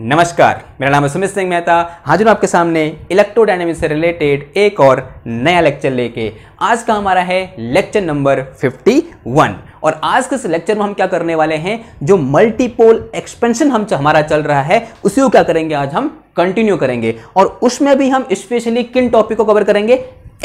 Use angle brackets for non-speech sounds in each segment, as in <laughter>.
नमस्कार मेरा नाम है सुमित सिंह मेहता हाजिर हूँ आपके सामने इलेक्ट्रोडायनेमिक्स से रिलेटेड एक और नया लेक्चर लेके आज का हमारा है लेक्चर नंबर 51 और आज के इस लेक्चर में हम क्या करने वाले हैं जो मल्टीपोल एक्सपेंशन हम हमारा चल रहा है उसी को क्या करेंगे आज हम कंटिन्यू करेंगे और उसमें भी हम स्पेशली किन टॉपिक को कवर करेंगे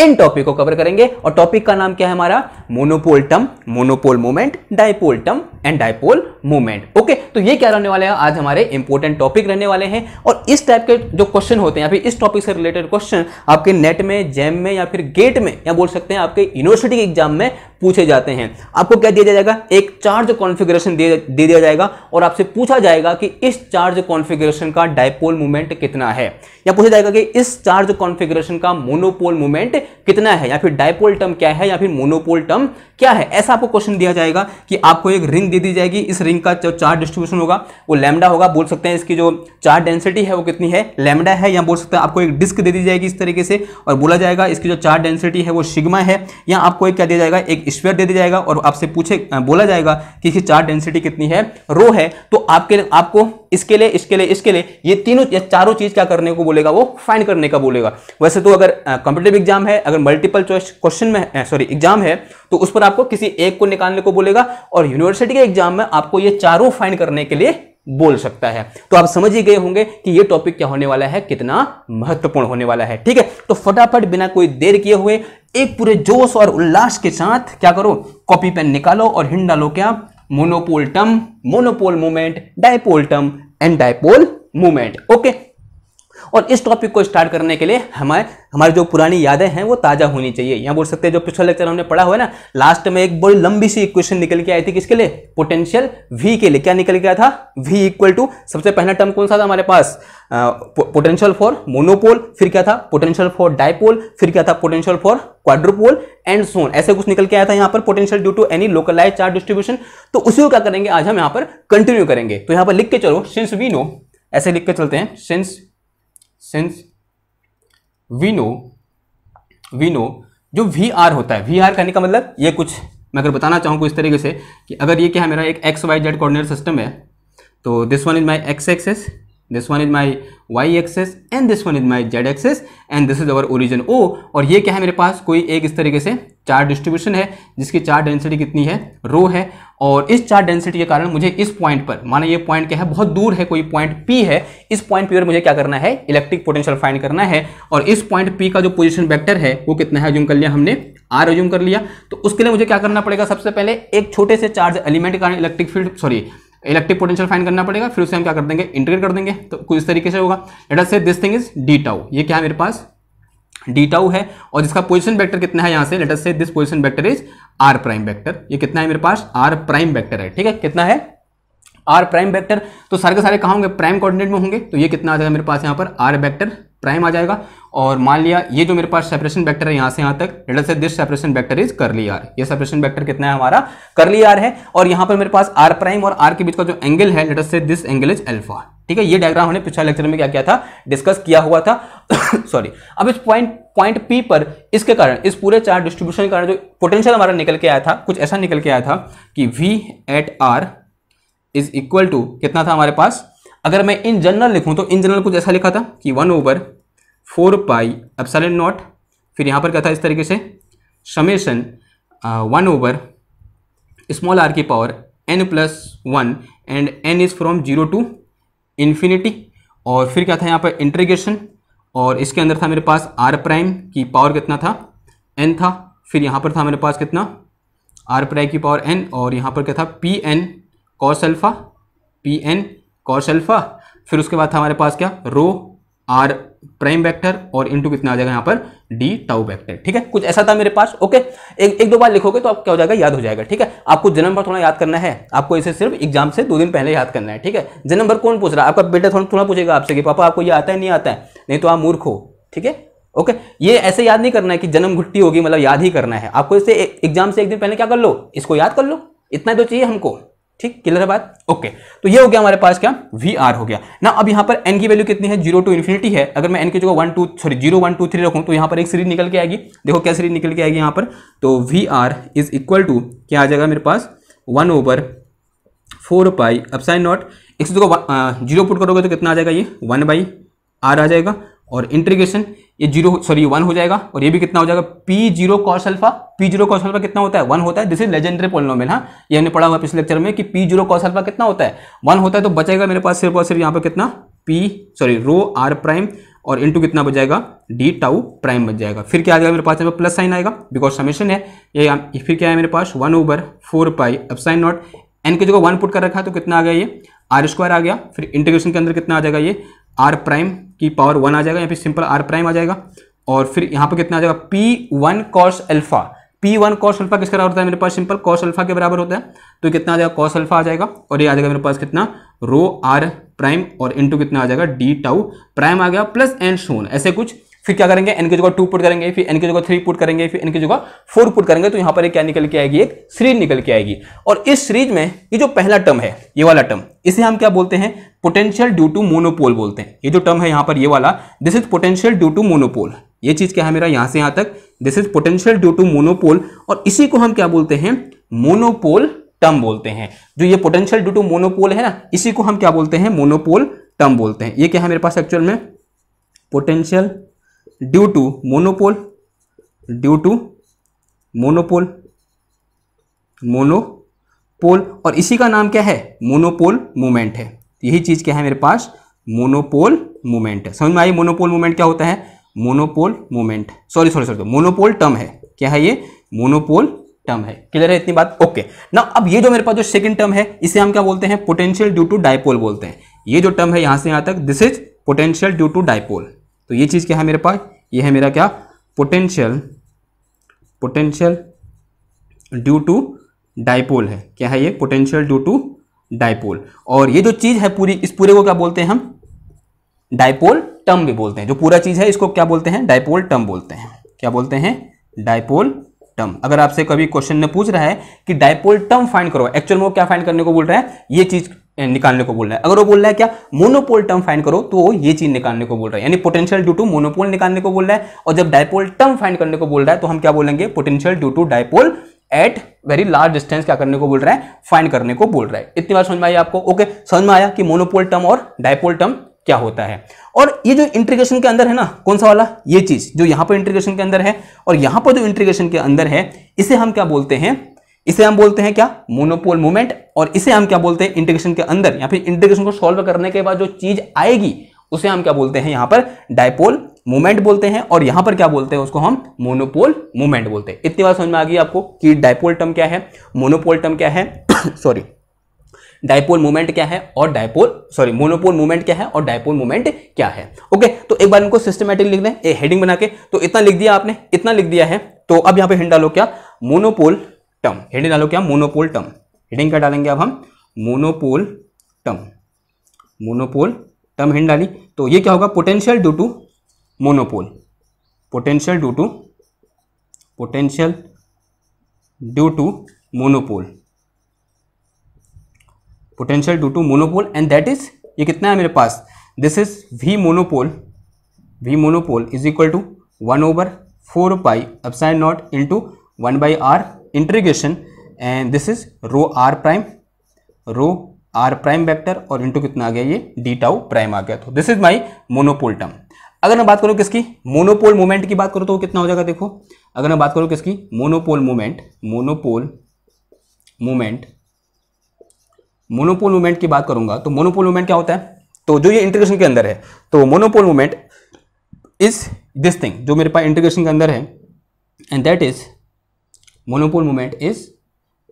इन टॉपिक को कवर करेंगे और टॉपिक का नाम क्या है हमारा monopole term monopole movement dipole term and dipole movement okay तो ये क्या रहने वाले हैं आज हमारे इंपॉर्टेंट टॉपिक रहने वाले हैं और इस टाइप के जो क्वेश्चन होते हैं या फिर इस टॉपिक से रिलेटेड क्वेश्चन आपके नेट में जैम में या फिर गेट में या बोल सकते हैं आपके यूनिवर्सिटी के एग्जाम में पूछे जाते हैं आपको क्या दिया जाएगा एक चार्ज कॉन्फिग्रेशन दे दिया जाएगा और आपसे पूछा जाएगा कि इस चार्ज कॉन्फिग्रेशन का डायपोल मूवमेंट कितना है या पूछा जाएगा कि इस चार्ज कॉन्फिग्रेशन का मोनोपोल मूवमेंट कितना है या फिर डायपोल टर्म क्या है या फिर मोनोपोल टर्म क्या है ऐसा आपको क्वेश्चन दिया जाएगा कि आपको एक रिंग दे दी जाएगी इस रिंग का जो चार डिस्ट्रीब्यूशन होगा वो लैमडा होगा बोल सकते हैं इसकी जो चार डेंसिटी है वो कितनी है लैमडा है या बोल सकते हैं आपको एक डिस्क दे दी जाएगी इस तरीके से और बोला जाएगा इसकी जो चार डेंसिटी है वो शिगमा है या आपको एक क्या दिया जाएगा एक स्क्वेयर दे दिया जाएगा और आपसे पूछे बोला जाएगा कि इसकी चार डेंसिटी कितनी है रो है तो आपके आपको इसके लिए इसके लिए इसके लिए ये तीनों चारों चीज क्या करने को बोलेगा वो फाइंड करने का बोलेगा वैसे तो अगर कॉम्पिटेटिव एग्जाम है अगर मल्टीपल चॉइस क्वेश्चन में सॉरी एग्जाम है तो उस पर आपको किसी एक को निकालने को बोलेगा और यूनिवर्सिटी के एग्जाम में आपको ये चारों फाइन करने के लिए बोल सकता है तो आप समझ ही गए होंगे कि ये टॉपिक क्या होने वाला है कितना महत्वपूर्ण होने वाला है ठीक है तो फटाफट बिना कोई देर किए हुए एक पूरे जोश और उल्लास के साथ क्या करो कॉपी पेन निकालो और हिंड डालो क्या monopole term monopole movement dipole term and dipole movement okay और इस टॉपिक को स्टार्ट करने के लिए हमारे हमारी जो पुरानी यादें हैं वो ताज़ा होनी चाहिए यहाँ बोल सकते हैं जो पिछले लेक्चर हमने पढ़ा हुआ है ना लास्ट में एक बड़ी लंबी सी इक्वेशन निकल के आई थी किसके लिए पोटेंशियल वी के लिए क्या निकल गया था वी इक्वल टू सबसे पहला टर्म कौन सा था हमारे पास पोटेंशियल फॉर मोनोपोल फिर क्या था पोटेंशियल फॉर डायपोल फिर क्या था potential for quadrupole and so on ऐसे कुछ निकल के आया था यहाँ पर potential due to any localise charge distribution तो उसी को क्या करेंगे आज हम यहाँ पर कंटिन्यू करेंगे तो यहाँ पर लिख के चलो सिंस वी नो ऐसे लिख के चलते हैं since since we know we know जो वी आर होता है वी आर कहने का मतलब ये कुछ मैं अगर बताना चाहूँ कुछ इस तरीके से कि अगर ये क्या है मेरा एक X Y Z coordinate system है तो this one is my X axis this one is my y axis and this one is my z axis and this is our origin O और ये क्या है मेरे पास कोई एक इस तरीके से चार डिस्ट्रीब्यूशन है जिसकी चार डेंसिटी कितनी है रो है और इस चार डेंसिटी के कारण मुझे इस पॉइंट पर माना ये पॉइंट क्या है बहुत दूर है कोई पॉइंट P है इस पॉइंट P पर मुझे क्या करना है इलेक्ट्रिक पोटेंशियल फाइंड करना है और इस पॉइंट P का जो पोजिशन वैक्टर है वो कितना है अज्यूम कर लिया हमने आर अज्यूम कर लिया तो उसके लिए मुझे क्या करना पड़ेगा सबसे पहले एक छोटे से चार्ज एलिमेंट के कारण electric field sorry electric potential find करना पड़ेगा फिर उसे हम क्या कर देंगे इंटीग्रेट कर देंगे तो कुछ इस तरीके से होगा let say this thing is D tau ये क्या है मेरे पास डी टाउ है और जिसका पोजिशन वेक्टर कितना है यहाँ से let say this position vector is R prime vector ये कितना है मेरे पास आर प्राइम वेक्टर है ठीक है कितना है आर प्राइम वेक्टर तो सारे के सारे कहाँ होंगे प्राइम कोऑर्डिनेट में होंगे तो ये कितना आ जाएगा मेरे पास यहाँ पर आर वेक्टर प्राइम आ जाएगा और मान लिया ये जो मेरे पास सेपरेशन वेक्टर है यहाँ से यहाँ तक say this separation vector is curly R ये सेपरेशन वेक्टर कितना है हमारा करली आर है और यहाँ पर मेरे पास आर प्राइम और आर के बीच का जो एंगल है लेटर से दिस एंगल इज अल्फा ठीक है ये डायग्राम हमने पिछले लेक्चर में क्या किया था डिस्कस किया हुआ था सॉरी <coughs> अब इस पॉइंट पॉइंट पी पर इसके कारण इस पूरे चार डिस्ट्रीब्यूशन के कारण जो पोटेंशियल हमारा निकल के आया था कुछ ऐसा निकल के आया था कि V at R is equal to कितना था हमारे पास अगर मैं इन जनरल लिखूं तो इन जनरल कुछ ऐसा लिखा था कि one over four pi epsilon naught फिर यहां पर क्या था इस तरीके से summation one over small R की power N plus one and N is from zero to infinity और फिर क्या था यहाँ पर इंट्रीगेशन और इसके अंदर था मेरे पास आर प्राइम की पावर कितना था एन था फिर यहाँ पर था मेरे पास कितना आर प्राइम की पावर एन और यहाँ पर क्या था P N cos alpha P N cos alpha फिर उसके बाद था हमारे पास क्या रो आर प्राइम वेक्टर और इनटू कितना आ जाएगा यहाँ पर डी टाउ वेक्टर ठीक है कुछ ऐसा था मेरे पास ओके एक एक दो बार लिखोगे तो आप क्या हो जाएगा याद हो जाएगा ठीक है आपको जन्म भर थोड़ा याद करना है आपको इसे सिर्फ एग्जाम से दो दिन पहले याद करना है ठीक है जन्म भर कौन पूछ रहा है आपका बेटा थोड़ा थोड़ा पूछेगा आपसे कि पापा आपको ये आता है नहीं आता है नहीं तो आप मूर्ख हो ठीक है ओके ये ऐसे याद नहीं करना है कि जन्म घुट्टी होगी मतलब याद ही करना है आपको इसे एग्जाम से एक दिन पहले क्या कर लो इसको याद कर लो इतना तो चाहिए हमको ठीक क्लियर है बात ओके तो ये हो गया हमारे पास क्या वी आर हो गया ना अब यहाँ पर एन की वैल्यू कितनी है जीरो टू इन्फिनिटी है अगर मैं एन की जगह one two sorry zero one two three रखूँ तो यहाँ पर एक सीरीज निकल के आएगी देखो क्या सीरीज निकल के आएगी यहाँ पर तो V R is equal to क्या आ जाएगा मेरे पास one over four pi epsilon naught एक जगह जीरो पुट करोगे तो कितना आ जाएगा ये वन बाई आर आ जाएगा और इंट्रीगेशन ये जीरो सॉरी वन हो जाएगा और ये भी कितना हो जाएगा P zero cos alpha P zero cos alpha कितना होता है वन होता है दिस इज लेजेंडरी पोलिनोमियल हाँ ये हमने पढ़ा हुआ पिछले लेक्चर में कि पी जीरो कॉस अल्फा कितना होता है वन होता है तो बचेगा मेरे पास सिर्फ और सिर्फ यहाँ पर कितना P sorry rho R prime और इंटू कितना बच जाएगा डी टाउ प्राइम बच जाएगा फिर क्या आ जाएगा मेरे पास यहाँ पर प्लस साइन आएगा बिकॉज समेशन है ये फिर क्या है मेरे पास one over four pi epsilon not an की जगह वन पुट कर रखा है तो कितना आ गया ये आर स्क्वायर आ गया फिर इंटीग्रेशन के अंदर कितना आ जाएगा ये आर प्राइम की पावर वन आ जाएगा या फिर सिंपल आर प्राइम आ जाएगा और फिर यहाँ पर कितना आ जाएगा P one cos alpha P one cos alpha किस बराबर होता है मेरे पास सिंपल कॉस अल्फा के बराबर होता है तो कितना आ जाएगा कॉस अल्फा आ जाएगा और ये आ जाएगा मेरे पास कितना रो आर प्राइम और इंटू कितना आ जाएगा डी टाउ प्राइम आ गया प्लस एंड सोन ऐसे कुछ फिर क्या करेंगे एन की जगह टू पुट करेंगे फिर एन की जगह थ्री पुट करेंगे फिर एन की जगह फोर पुट करेंगे तो यहां पर एक क्या निकल के आएगी एक सीरीज निकल के आएगी और इस सीरीज में ये जो पहला टर्म है ये वाला टर्म इसे हम क्या बोलते हैं पोटेंशियल ड्यू टू मोनोपोल बोलते हैं ये जो टर्म है यहां पर ये वाला this is potential due to monopole ये चीज क्या है मेरा यहां से यहां तक this is potential due to monopole और इसी को हम क्या बोलते हैं मोनोपोल टर्म बोलते हैं जो ये पोटेंशियल ड्यू टू मोनोपोल है ना इसी को हम क्या बोलते हैं मोनोपोल टर्म बोलते हैं ये क्या है मेरे पास एक्चुअल में potential due to monopole due to monopole monopole और इसी का नाम क्या है मोनोपोल मूवमेंट है यही चीज़ क्या है मेरे पास मोनोपोल मूवमेंट है समझ में आई मोनोपोल मूवमेंट क्या होता है monopole movement sorry sorry sorry monopole term है क्या है ये मोनोपोल टर्म है क्लियर है इतनी बात ओके ना अब ये जो मेरे पास जो सेकंड टर्म है इसे हम क्या बोलते हैं पोटेंशियल ड्यू टू डायपोल बोलते हैं ये जो टर्म है यहां से यहां तक this is potential due to dipole तो ये चीज़ क्या है मेरे पास ये है मेरा क्या potential potential due to dipole है क्या है ये पोटेंशियल ड्यू टू डाइपोल और ये जो चीज़ है पूरी इस पूरे को क्या बोलते हैं हम डाइपोल टर्म भी बोलते हैं जो पूरा चीज़ है इसको क्या बोलते हैं डाइपोल टर्म बोलते हैं क्या बोलते हैं डाइपोल टर्म अगर आपसे कभी क्वेश्चन ने पूछ रहा है कि डायपोल टर्म फाइंड करो एक्चुअल में वो क्या फाइंड करने को बोल रहा है ये चीज़ निकालने को बोल रहा है अगर वो बोल रहा है क्या मोनोपोल टर्म फाइंड करो तो वो ये चीज निकालने को बोल रहा है यानी पोटेंशियल ड्यू टू मोनोपोल निकालने को बोल रहा है और जब डायपोल टर्म फाइंड करने को बोल रहा है तो हम क्या बोलेंगे potential due to dipole at very large distance क्या करने को बोल रहा है फाइंड करने को बोल रहा है इतनी बार समझ में आई आपको ओके समझ में आया कि मोनोपोल टर्म और डायपोल टर्म क्या होता है और ये जो इंटीग्रेशन के अंदर है ना कौन सा वाला ये चीज जो यहां पर इंटीग्रेशन के अंदर है और यहां पर जो इंटीग्रेशन के अंदर है इसे हम क्या बोलते हैं इसे हम बोलते हैं क्या मोनोपोल मूवमेंट और इसे हम क्या बोलते हैं इंटीग्रेशन के अंदर या फिर इंटीग्रेशन को सॉल्व करने के बाद जो चीज आएगी उसे हम क्या बोलते हैं यहां पर डायपोल मूवमेंट बोलते हैं और यहां पर क्या बोलते हैं उसको हम मोनोपोल मूवमेंट बोलते हैं इतनी बात समझ में आ गई आपको कि डायपोल टर्म क्या है मोनोपोल टर्म क्या है सॉरी डायपोल मूवमेंट क्या है और डायपोल सॉरी मोनोपोल मूवमेंट क्या है और डायपोल मूवमेंट क्या है ओके तो एक बार इनको सिस्टमेटिक लिख दें हेडिंग बना के तो इतना लिख दिया आपने इतना लिख दिया है तो अब यहां पर हिंडा लो क्या मोनोपोल टर्म हेडिंग डालो क्या मोनोपोल टर्म हेडिंग क्या डालेंगे अब हम monopole term monopole term heading डाली तो ये क्या होगा potential due to monopole potential due to potential due to monopole potential due to monopole and that is ये कितना है मेरे पास this is V monopole V monopole is equal to one over four pi epsilon naught into one by R integration and this is rho R prime rho R prime vector और into कितना आ गया ये D tau prime आ गया तो this is my monopole term अगर मैं बात करूँ किसकी मोनोपोल मोमेंट की बात करूँ तो कितना हो जाएगा देखो अगर मैं बात करूँ किसकी monopole moment monopole moment monopole moment की बात करूंगा तो मोनोपोल मोमेंट क्या होता है तो जो ये इंटीग्रेशन के अंदर है तो monopole moment is this thing जो मेरे पास इंटीग्रेशन के अंदर है and that is monopole moment is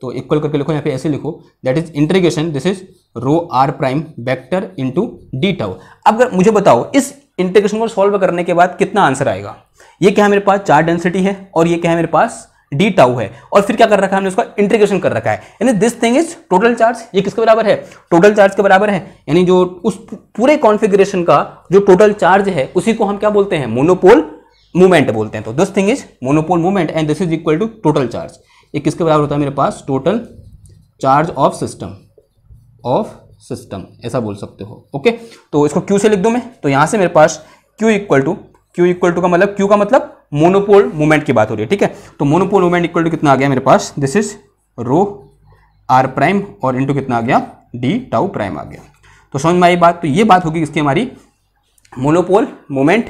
तो इक्वल करके लिखो यहाँ पे ऐसे लिखो that is integration this is rho R prime vector into D tau अब अगर मुझे बताओ इस इंटीग्रेशन को सॉल्व करने के बाद कितना आंसर आएगा ये क्या है मेरे पास चार डेंसिटी है और ये क्या है मेरे पास डी टाउ है और फिर क्या कर रखा है हमने उसका इंटीग्रेशन कर रखा है यानी this thing is total charge ये किसके बराबर है टोटल चार्ज के बराबर है यानी जो उस पूरे कॉन्फिग्रेशन का जो टोटल चार्ज है उसी को हम क्या बोलते हैं मोनोपोल मूवमेंट बोलते हैं तो this thing is monopole movement and this is equal to total charge ये किसके बराबर होता है मेरे पास total charge of system of system ऐसा बोल सकते हो ओके तो इसको क्यू से लिख दूं मैं तो यहां से मेरे पास Q equal to Q equal to का मतलब क्यू का मतलब मोनोपोल मूवमेंट की बात हो रही है ठीक है तो मोनोपोल मूवमेंट इक्वल टू कितना आ गया मेरे पास this is rho R prime और इंटू कितना आ गया डी टाउ प्राइम आ गया तो समझ में आई बात तो ये बात होगी इसकी हमारी monopole moment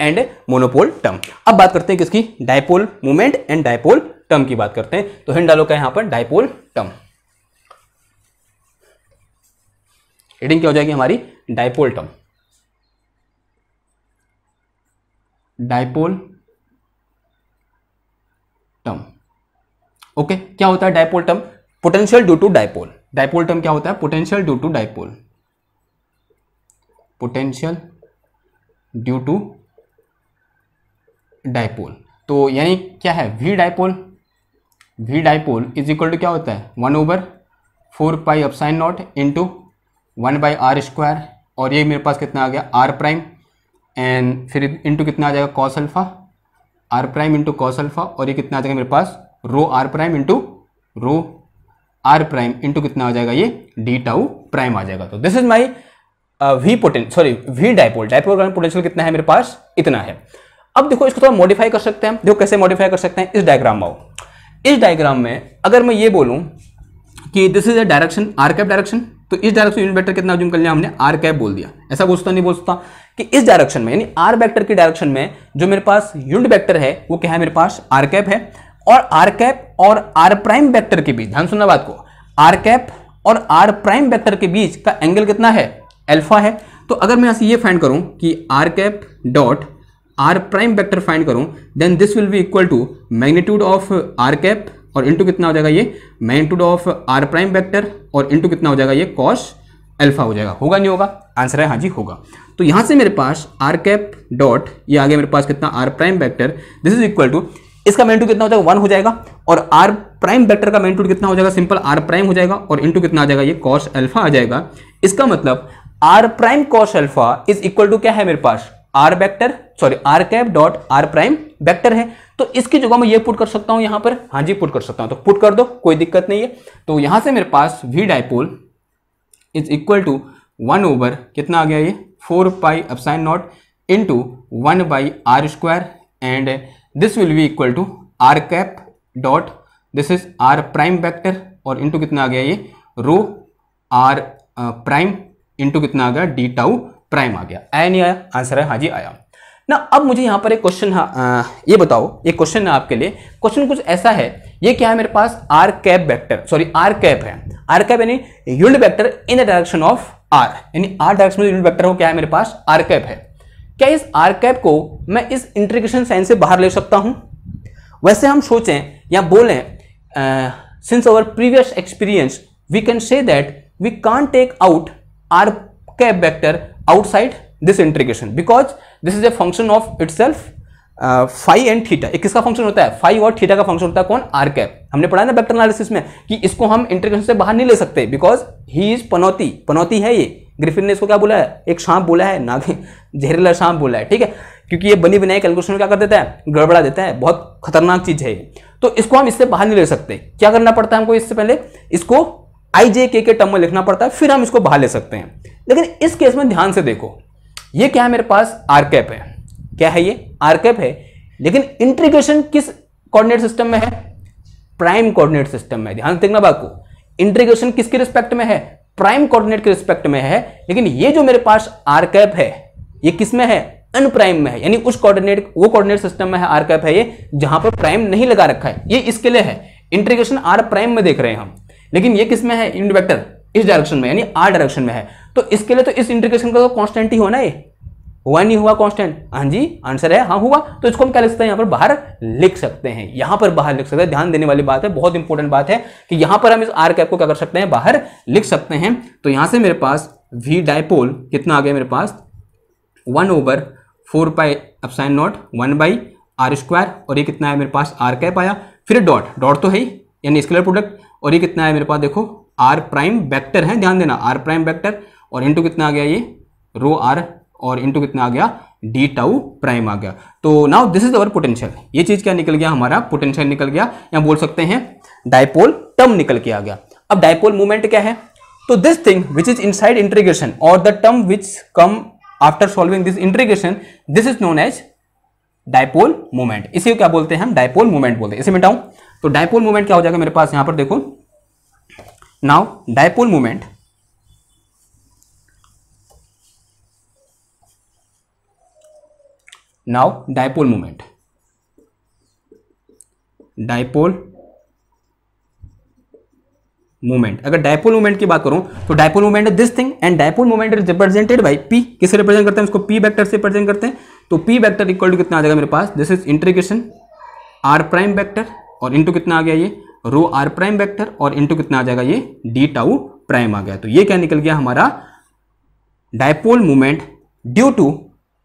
and monopole term अब बात करते हैं किसकी dipole movement and dipole term की बात करते हैं तो हिंड डालो का यहां पर डायपोल टर्म हेडिंग क्या हो जाएगी हमारी dipole term dipole term okay क्या होता है dipole term potential due to dipole dipole term क्या होता है potential due to dipole potential due to dipole तो यानी क्या है V dipole V dipole is equal to क्या होता है one over four pi epsilon naught into one by R square और ये मेरे पास कितना आ गया आर प्राइम एंड फिर इंटू कितना आ जाएगा cos alpha R prime into cos alpha और ये कितना आ जाएगा मेरे पास rho R prime into rho R prime into कितना आ जाएगा ये डी टाउ प्राइम आ जाएगा तो this is my V potential sorry V dipole dipole का पोटेंशियल कितना है मेरे पास इतना है अब देखो इसको थोड़ा मॉडिफाई कर सकते हैं देखो कैसे मॉडिफाई कर सकते हैं इस डायग्राम में इस डायग्राम में अगर मैं ये बोलूँ कि this is a direction R cap direction तो इस डायरेक्शन यूनिट वेक्टर कितना जूम कर लिया हमने आर कैप बोल दिया ऐसा बोलता तो नहीं बोलता कि इस डायरेक्शन में यानी आर वेक्टर की डायरेक्शन में जो मेरे पास यूनिट वेक्टर है वो क्या है मेरे पास आर कैप है और आर कैप और आर प्राइम वेक्टर के बीच ध्यान सुनना बात को आर कैप और आर प्राइम वेक्टर के बीच का एंगल कितना है एल्फा है तो अगर मैं यहां से ये फाइंड करूं कि R cap dot R prime vector find करूं then this will be equal to magnitude of R cap और इंटू कितना हो जाएगा ये magnitude of R prime vector और इंटू कितना हो जाएगा ये कॉस एल्फा हो जाएगा होगा नहीं होगा आंसर है हाँ जी होगा तो यहां से मेरे पास आर कैप डॉट ये आगे मेरे पास कितना R prime vector this is equal to इसका मैग्नीट्यूड कितना हो जाएगा वन हो जाएगा और आर प्राइम वेक्टर का मैग्नीट्यूड कितना हो जाएगा सिंपल आर प्राइम हो जाएगा और इंटू कितना आ जाएगा ये कॉस एल्फा आ जाएगा इसका मतलब R prime cos alpha is equal to क्या है मेरे पास R vector sorry R cap dot R prime vector है तो इसकी जगह मैं ये पुट कर सकता हूं यहां पर हाँ जी पुट कर सकता हूं तो पुट कर दो कोई दिक्कत नहीं है तो यहां से मेरे पास V dipole is equal to one over कितना आ गया ये four pi epsilon naught into one by R square and this will be equal to R cap dot this is R prime vector और into कितना आ गया ये rho R prime into कितना आ गया डी टाउ प्राइम आ गया आया नहीं आया आंसर है हाँ जी आया ना अब मुझे यहाँ पर एक क्वेश्चन हाँ, ये बताओ ये क्वेश्चन है आपके लिए क्वेश्चन कुछ ऐसा है ये क्या है मेरे पास R cap vector sorry R cap है आर कैप यानी unit vector in the direction of R यानी आर डायरेक्शन में यूनिट वेक्टर हो क्या है मेरे पास आर कैप है क्या इस आर कैप को मैं इस इंट्रीगेशन साइन से बाहर ले सकता हूँ वैसे हम सोचें या बोलें since our previous experience we can say that we can take out R cap vector outside this integration because this is a function of itself five and theta एक किसका फंक्शन होता है फाइव और थीटा का function होता है कौन are cap हमने पढ़ा ना बैक्टर एनालिसिस में कि इसको हम इंटीग्रेशन से बाहर नहीं ले सकते बिकॉज ही इज पनौती पनौती है ये ग्रिफिन ने इसको क्या बोला है एक सांप बोला है ना <laughs> जहरीला सांप बोला है ठीक है क्योंकि ये बनी बनाई कैलकुलेशन क्या कर देता है गड़बड़ा देता है बहुत खतरनाक चीज है तो इसको हम इससे बाहर नहीं ले सकते क्या करना पड़ता है हमको इससे पहले इसको आई जे के के टर्म में लिखना पड़ता है फिर हम इसको बाहर ले सकते हैं लेकिन इस केस में ध्यान से देखो ये क्या है मेरे पास आर कैप है क्या है ये आर कैप है लेकिन इंट्रीग्रेशन किस कोऑर्डिनेट सिस्टम में है प्राइम कोऑर्डिनेट सिस्टम में ध्यान देखना बाकू इंट्रीग्रेशन किसके रिस्पेक्ट में है प्राइम कोऑर्डिनेट के रिस्पेक्ट में है लेकिन ये जो मेरे पास आर कैप है ये किस में है अनप्राइम में है यानी उस कोऑर्डिनेट वो कोऑर्डिनेट सिस्टम में है आर कैप है ये जहां पर प्राइम नहीं लगा रखा है ये इसके लिए है इंट्रीग्रेशन आर प्राइम में देख रहे हैं हम लेकिन ये किस में है यूनिट वेक्टर इस डायरेक्शन में यानी आर डायरेक्शन में है तो इसके लिए तो इस इंटीग्रेशन का तो कॉन्स्टेंट ही होना ये हुआ नहीं हुआ कांस्टेंट हाँ जी आंसर है हाँ हुआ तो इसको हम क्या लिख सकते हैं यहाँ पर बाहर लिख सकते हैं यहाँ पर बाहर लिख सकते हैं ध्यान देने वाली बात है बहुत इंपॉर्टेंट बात है कि यहाँ पर हम इस आर कैप को क्या कर सकते हैं बाहर लिख सकते हैं तो यहाँ से मेरे पास वी डायपोल कितना आ गया मेरे पास one over four pi epsilon naught one by R square और ये कितना है मेरे पास आर कैप आया फिर डॉट डॉट तो है ही यानी स्केलर प्रोडक्ट और ये कितना है मेरे पास देखो आर प्राइम वैक्टर है ध्यान देना आर प्राइम वैक्टर और इंटू कितना आ गया ये रो आर और इंटू कितना आ गया डी टाउ प्राइम आ गया तो now this is our potential ये चीज क्या निकल गया हमारा पोटेंशियल निकल गया या बोल सकते हैं डायपोल टर्म निकल के आ गया अब डायपोल मूवमेंट क्या है तो this thing which is inside integration और the term which come after solving this integration this is known as dipole moment इसी को क्या बोलते हैं हम डायपोल मूवमेंट बोलते हैं इसे मिटाऊं तो डायपोल मूवमेंट क्या हो जाएगा मेरे पास यहां पर देखो Now dipole moment now dipole moment dipole moment अगर डायपोल मोमेंट की बात करूं तो dipole moment is this thing and dipole moment is represented by P किसे रिप्रेजेंट करते हैं उसको पी वेक्टर से रिप्रेजेंट करते हैं तो पी वेक्टर इक्वल टू कितना आ जाएगा मेरे पास this is integration R prime vector और इंटू कितना आ गया ये रो आर प्राइम वेक्टर और इनटू कितना आ जाएगा ये डी टाउ प्राइम आ गया तो ये क्या निकल गया हमारा dipole moment due to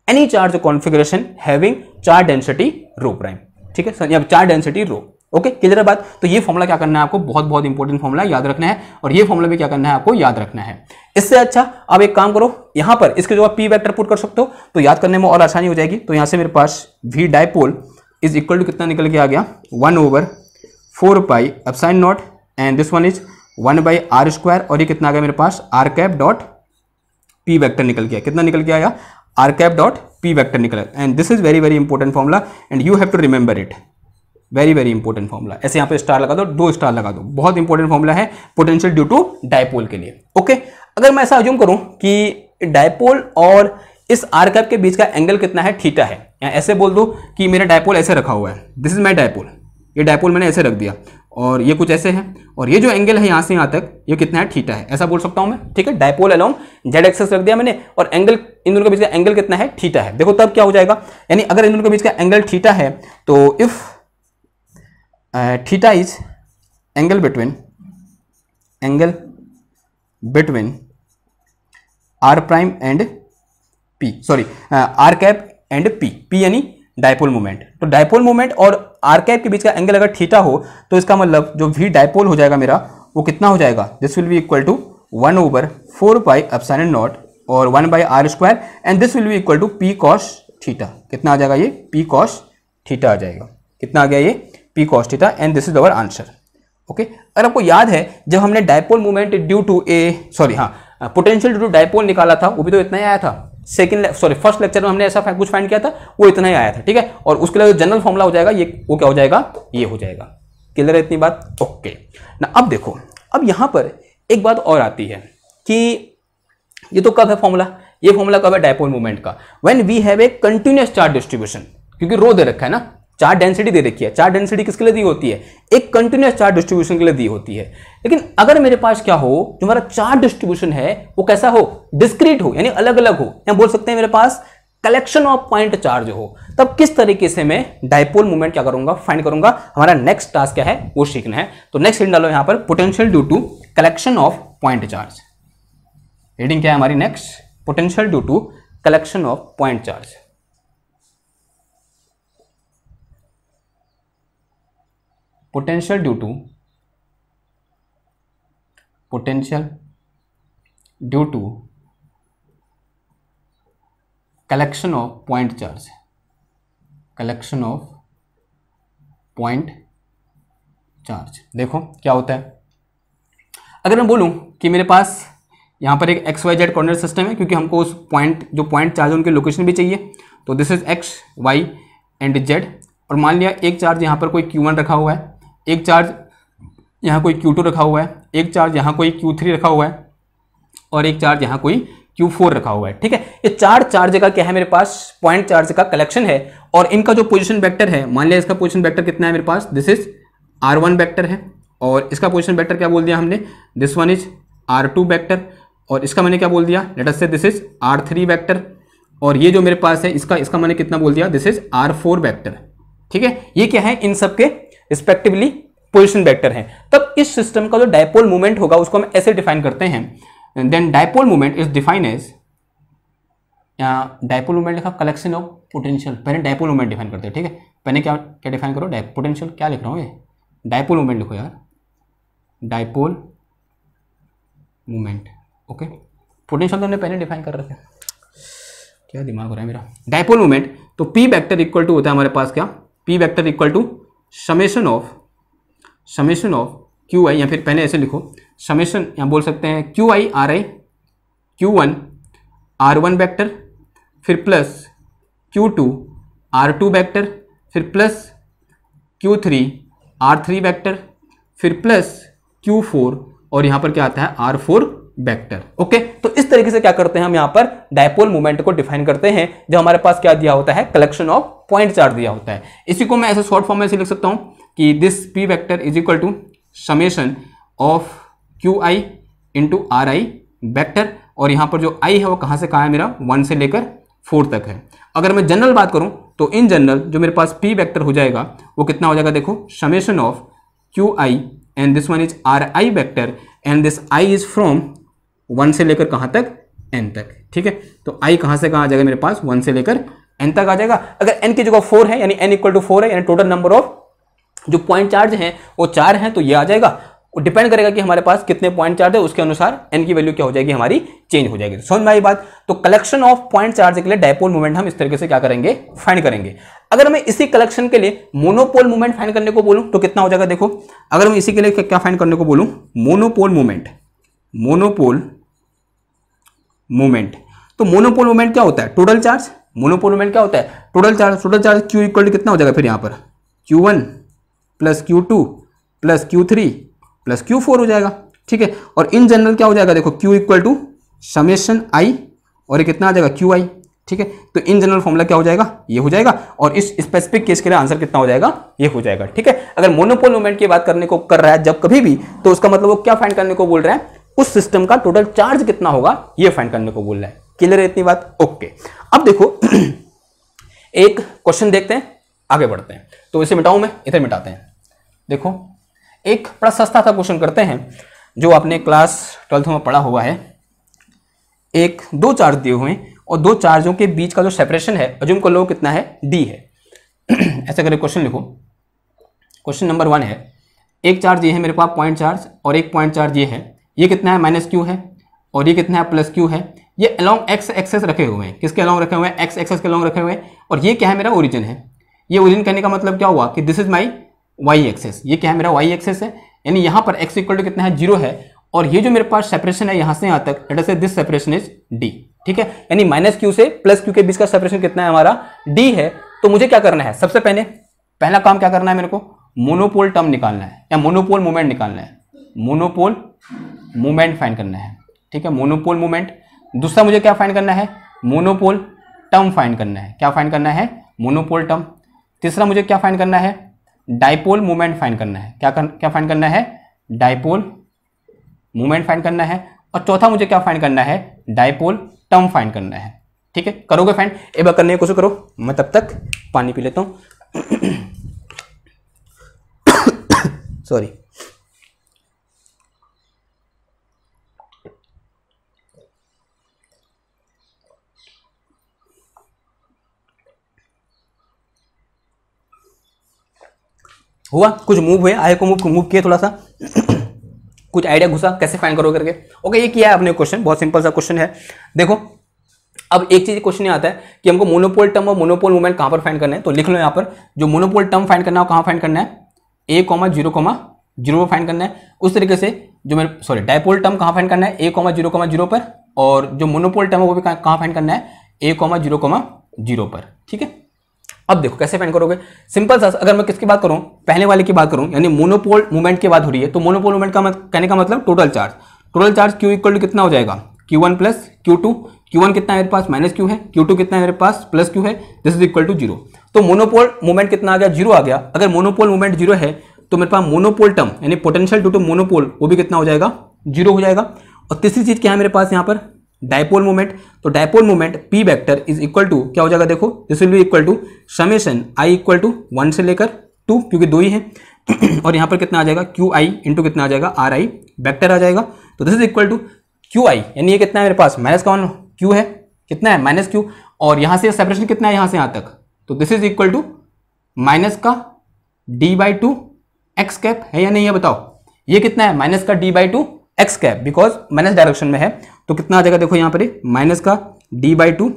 any charge configuration having charge density rho prime ठीक है सर चार डेंसिटी रो ओके क्लियर बात तो ये फॉर्मूला क्या करना है आपको बहुत बहुत इंपॉर्टेंट फॉर्मूला याद रखना है और ये फॉर्मूला भी क्या करना है आपको याद रखना है इससे अच्छा अब एक काम करो यहां पर इसके जो आप पी वेक्टर पुट कर सकते हो तो याद करने में और आसानी हो जाएगी तो यहां से मेरे पास V dipole is equal to कितना निकल के आ गया one over four pi epsilon naught and this one is one by R square और ये कितना आ गया मेरे पास R cap dot P vector निकल गया कितना निकल गया आया R cap dot P vector निकल and this is very very important formula and you have to remember it very very important formula ऐसे यहाँ पे स्टार लगा दो दो स्टार लगा दो बहुत इंपॉर्टेंट फॉर्मुला है पोटेंशियल ड्यू टू डायपोल के लिए ओके okay? अगर मैं ऐसा अज्यूम करूँ कि डायपोल और इस आर कैप के बीच का एंगल कितना है थीटा है या ऐसे बोल दो कि मेरा डायपोल ऐसे रखा हुआ है दिस इज माई डायपोल ये डायपोल मैंने ऐसे रख दिया और ये कुछ ऐसे है और ये जो एंगल है यहाँ से यहाँ तक ये कितना है ठीटा है ऐसा बोल सकता हूँ मैं ठीक है डायपोल अलॉन्ग जेड एक्सेस रख दिया मैंने और एंगल इन दोनों के बीच का एंगल कितना है ठीटा है देखो तब क्या हो जाएगा यानी अगर इन दोनों के बीच का एंगल ठीटा है तो if theta is angle between angle between R prime and P sorry R cap and P P यानी डायपोल मोमेंट तो डायपोल मोमेंट और आर कैप के बीच का एंगल अगर थीटा हो तो इसका मतलब जो वी डायपोल हो जाएगा मेरा वो कितना हो जाएगा this will be equal to one over four by epsilon and naught और one by R square and this will be equal to P cos theta कितना आ जाएगा ये पी कॉश थीटा आ जाएगा कितना आ गया ये P cos theta and this is our answer okay अगर आपको याद है जब हमने dipole moment due to a sorry हाँ पोटेंशियल ड्यू टू डायपोल निकाला था वो भी तो इतना ही आया था सेकंड सॉरी फर्स्ट लेक्चर में हमने ऐसा कुछ फाइंड किया था वो इतना ही आया था ठीक है और उसके लिए जनरल फॉर्मला हो जाएगा ये वो क्या हो जाएगा ये हो जाएगा क्लियर है इतनी बात ओके ना अब देखो अब यहाँ पर एक बात और आती है कि ये तो कब है फॉर्मूला ये फॉर्मूला कब है डायपोल मूवमेंट का when we have a continuous charge distribution क्योंकि रो दे रखा है ना चार डेंसिटी दे रखी है चार डेंसिटी किसके लिए दी होती है एक कंटिन्यूस चार डिस्ट्रीब्यूशन के लिए दी होती है लेकिन अगर मेरे पास क्या हो जो हमारा चार्ज डिस्ट्रीब्यूशन है वो कैसा हो डिस्क्रीट हो यानी अलग अलग हो या बोल सकते हैं मेरे पास कलेक्शन ऑफ पॉइंट चार्ज हो तब किस तरीके से मैं डायपोल मूवमेंट क्या करूंगा फाइंड करूंगा हमारा नेक्स्ट टास्क क्या है वो सीखना है तो नेक्स्ट रीडिंग डालो यहां पर potential due to collection of point charge reading क्या है हमारी next potential due to collection of point charge potential due to potential due to collection of point charge collection of point charge देखो क्या होता है अगर मैं बोलूं कि मेरे पास यहां पर एक X Y Z corner system है क्योंकि हमको उस पॉइंट जो पॉइंट चार्ज है उनकी लोकेशन भी चाहिए तो this is X Y and Z और मान लिया एक चार्ज यहां पर कोई क्यू वन रखा हुआ है एक चार्ज यहाँ कोई Q2 रखा हुआ है एक चार्ज यहाँ कोई Q3 रखा हुआ है और एक चार्ज यहाँ कोई Q4 रखा हुआ है ठीक है ये चार चार्ज का क्या है मेरे पास पॉइंट चार्ज का कलेक्शन है और इनका जो पोजिशन वैक्टर है मान लिया इसका पोजिशन वैक्टर कितना है मेरे पास this is R one vector है और इसका पोजिशन वैक्टर क्या बोल दिया हमने this one is R two और इसका मैंने क्या बोल दिया लेटर से दिस इज आर थ्री और ये जो मेरे पास है इसका इसका मैंने कितना बोल दिया this is R four vector ठीक है ये क्या है इन सब के रिस्पेक्टिवली पोजिशन वैक्टर है तब इस सिस्टम का जो डायपोल मूवमेंट होगा उसको हम ऐसे डिफाइन करते हैं then dipole moment is define as dipole moment लिखा कलेक्शन ऑफ पोटेंशियल पहले डायपोल मूवमेंट डिफाइन करते हैं ठीक है पहले क्या क्या डिफाइन करो पोटेंशियल क्या लिख रहा हूँ ये डायपोल मूवमेंट लिखो यार डायपोल मूवमेंट ओके पोटेंशियल तो हमने पहले डिफाइन कर रखे क्या दिमाग हो रहा है मेरा डायपोल मूवमेंट तो पी वेक्टर इक्वल टू होता है हमारे पास क्या P vector equal to summation of summation of Q I या फिर पहले ऐसे लिखो समेशन यहाँ बोल सकते हैं Q I R I Q one R one vector फिर plus Q two R two vector फिर plus Q three R three vector फिर प्लस क्यू फोर और यहाँ पर क्या आता है आर फोर वेक्टर ओके तो इस तरीके से क्या करते हैं हम यहां पर डायपोल मोमेंट को डिफाइन करते हैं जो हमारे पास क्या दिया होता है कलेक्शन ऑफ पॉइंट चार्ज दिया होता है इसी को मैं ऐसे शॉर्ट फॉर्म में लिख सकता हूं कि this P vector is equal to summation of Q I into R I vector और यहां पर जो आई है वो कहाँ से कहा है मेरा वन से लेकर फोर तक है अगर मैं जनरल बात करूँ तो इन जनरल जो मेरे पास पी वैक्टर हो जाएगा वो कितना हो जाएगा देखो summation of Q I and this one is R I vector and this I is from one से लेकर कहाँ तक एन तक ठीक है तो आई कहाँ से कहाँ आ जाएगा मेरे पास वन से लेकर एन तक आ जाएगा अगर एन की जगह फोर है यानी एन इक्वल टू फोर है यानी टोटल नंबर ऑफ जो पॉइंट चार्ज हैं वो चार हैं तो ये आ जाएगा डिपेंड करेगा कि हमारे पास कितने पॉइंट चार्ज है उसके अनुसार एन की वैल्यू क्या हो जाएगी हमारी चेंज हो जाएगी तो समझ में आई बात तो कलेक्शन ऑफ पॉइंट चार्ज के लिए डायपोल मूवमेंट हम इस तरीके से क्या करेंगे फाइंड करेंगे अगर मैं इसी कलेक्शन के लिए मोनोपोल मूवमेंट फाइंड करने को बोलूँ तो कितना हो जाएगा देखो अगर मैं इसी के लिए क्या फाइंड करने को बोलूं मोनोपोल मूवमेंट मोनोपोल मोमेंट तो मोनोपोल मोमेंट क्या होता है टोटल चार्ज मोनोपोल मोमेंट क्या होता है total charge total charge Q equal कितना हो जाएगा फिर यहाँ पर Q one plus Q two plus Q three plus Q four हो जाएगा ठीक है और इन जनरल क्या हो जाएगा देखो Q equal to summation I और ये कितना आ जाएगा क्यू आई ठीक है तो इन जनरल फॉर्मूला क्या हो जाएगा ये हो जाएगा और इस स्पेसिफिक केस के लिए आंसर कितना हो जाएगा ये हो जाएगा ठीक है अगर मोनोपोल मोमेंट की बात करने को कर रहा है जब कभी भी तो उसका मतलब वो क्या फाइंड करने को बोल रहा है उस सिस्टम का टोटल चार्ज कितना होगा ये फाइंड करने को बोल रहा है क्लियर है इतनी बात ओके अब देखो <clears throat> एक क्वेश्चन देखते हैं आगे बढ़ते हैं तो इसे मिटाऊं मैं इधर मिटाते हैं देखो एक बड़ा सस्ता था क्वेश्चन करते हैं जो आपने क्लास ट्वेल्थ में पढ़ा हुआ है एक दो चार्ज दिए हुए और दो चार्जों के बीच का जो सेपरेशन है अजुम कर लो कितना है डी है <clears throat> ऐसा करके क्वेश्चन लिखो क्वेश्चन नंबर वन है एक चार्ज ये है मेरे पास पॉइंट चार्ज और एक पॉइंट चार्ज ये है ये कितना है माइनस क्यू है और ये कितना है प्लस क्यू है ये अलॉन्ग एक्स एक्सेस रखे हुए हैं किसके अलॉन्ग रखे हुए हैं एक्स एक्सेस के अलॉन्ग रखे हुए हैं और ये क्या है मेरा ओरिजिन है ये ओरिजिन कहने का मतलब क्या हुआ कि this is my Y axis ये क्या है मेरा वाई एक्सेस है यानी यहाँ पर एक्स इक्वल टू कितना है जीरो है और ये जो मेरे पास सेपरेशन है यहाँ से यहाँ तक लेटर से दिस सेपरेशन इज डी ठीक है यानी माइनस क्यू से प्लस क्यू के बीच का सेपरेशन कितना है हमारा डी है तो मुझे क्या करना है सबसे पहले पहला काम क्या करना है मेरे को मोनोपोल टर्म निकालना है या मोनोपोल मोमेंट निकालना है मोनोपोल मूवमेंट फाइन करना है ठीक है मोनोपोल मूवमेंट दूसरा मुझे क्या फाइन करना है मोनोपोल टर्म फाइन करना है क्या फाइन करना है मोनोपोल टर्म तीसरा मुझे क्या फाइन करना है डाइपोल मूवमेंट फाइन करना है क्या कर, क्या फाइन करना है डाइपोल मूवमेंट फाइन करना है और चौथा मुझे क्या फाइन करना है डाइपोल टर्म फाइन करना है ठीक है करोगे फाइन एक बार करने की कोशिश करो मैं तब तक पानी पी लेता हूँ सॉरी हुआ कुछ मूव हुए आई को मूव मूव किया थोड़ा सा <clears throat> कुछ आइडिया घुसा कैसे फाइन करो करके ओके ये किया है आपने क्वेश्चन बहुत सिंपल सा क्वेश्चन है देखो अब एक चीज क्वेश्चन आता है कि हमको मोनोपोल टर्म और मोनोपोल मूवमेंट कहां पर फाइंड करना है तो लिख लो यहाँ पर जो मोनोपोल टर्म फाइंड करना है कहां फाइंड करना है A comma zero comma zero पर फाइंड करना है उस तरीके से जो मेरे सॉरी डायपोल टर्म कहां फाइंड करना है A comma zero comma zero पर और जो मोनोपोल टर्म है वो भी कहां फाइंड करना है A comma zero comma zero पर ठीक है अब देखो कैसे फाइंड करोगे सिंपल सा अगर मैं किसकी बात करूं पहले वाले की बात करूं यानी मोनोपोल मूवमेंट की बात हो रही है तो मोनोपोल मूवमेंट का मत, कहने का मतलब total charge total charge Q equal to कितना हो जाएगा Q one plus Q two Q one कितना मेरे पास माइनस क्यू है क्यू टू कितना मेरे पास प्लस क्यू है this is equal to zero तो मोनोपोल मूवमेंट कितना आ गया जीरो आ गया अगर मोनोपोल मूवमेंट जीरो है तो मेरे पास मोनोपोल टर्म यानी पोटेंशियल टू टू मोनोपोल वो भी कितना हो जाएगा जीरो हो जाएगा और तीसरी चीज क्या है मेरे पास यहाँ पर डायपोल मोमेंट तो dipole moment P vector is equal to क्या हो जाएगा देखो this will be equal to summation I equal to one से लेकर टू क्योंकि दो ही है <clears throat> और यहाँ पर कितना आ जाएगा क्यू आई इंटू कितना आ जाएगा आर आई वैक्टर आ जाएगा तो this is equal to Q I यानी ये कितना है मेरे पास माइनस का वन क्यू है कितना है माइनस क्यू और यहाँ से सेपरेशन कितना है यहाँ से यहाँ तक तो this is equal to minus का D by two X cap है या नहीं ये बताओ ये कितना है माइनस का D by two X cap because minus direction में है तो कितना आ जाएगा देखो यहाँ पर माइनस का D by two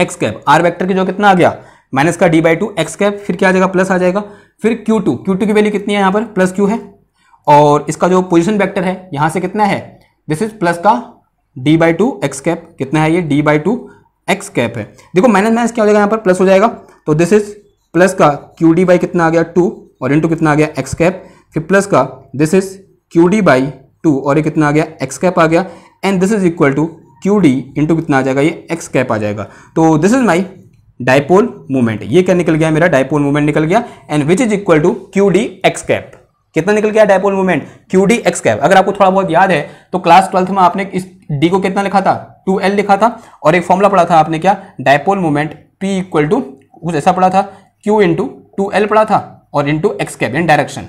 X cap R vector की जो कितना आ गया माइनस का D by two X cap फिर क्या आ जाएगा प्लस आ जाएगा फिर क्यू टू क्यू टू की वैल्यू कितनी है यहाँ पर प्लस क्यू है और इसका जो पोजिशन वैक्टर है यहाँ से कितना है दिस इज प्लस का D by two X cap कितना है ये D by two X cap है देखो माइनस माइनस क्या हो जाएगा यहाँ पर प्लस हो जाएगा तो दिस इज प्लस का क्यू डी बाई कितना आ गया टू और इंटू कितना आ गया एक्स कैप फिर प्लस का this is Q D by two और ये कितना आ गया एक्स कैप आ गया and this is equal to Q D into कितना आ जाएगा ये एक्स कैप आ जाएगा तो this is my dipole movement ये क्या निकल गया मेरा डायपोल मूवमेंट निकल गया and which is equal to Q D X cap कितना निकल गया dipole moment Q D X cap अगर आपको थोड़ा बहुत याद है तो क्लास ट्वेल्थ में आपने इस डी को कितना लिखा था टू एल लिखा था और एक फॉर्मुला पढ़ा था आपने क्या dipole movement P equal to कुछ ऐसा पढ़ा था क्यू इंटू टू एल पढ़ा था और into X cap in direction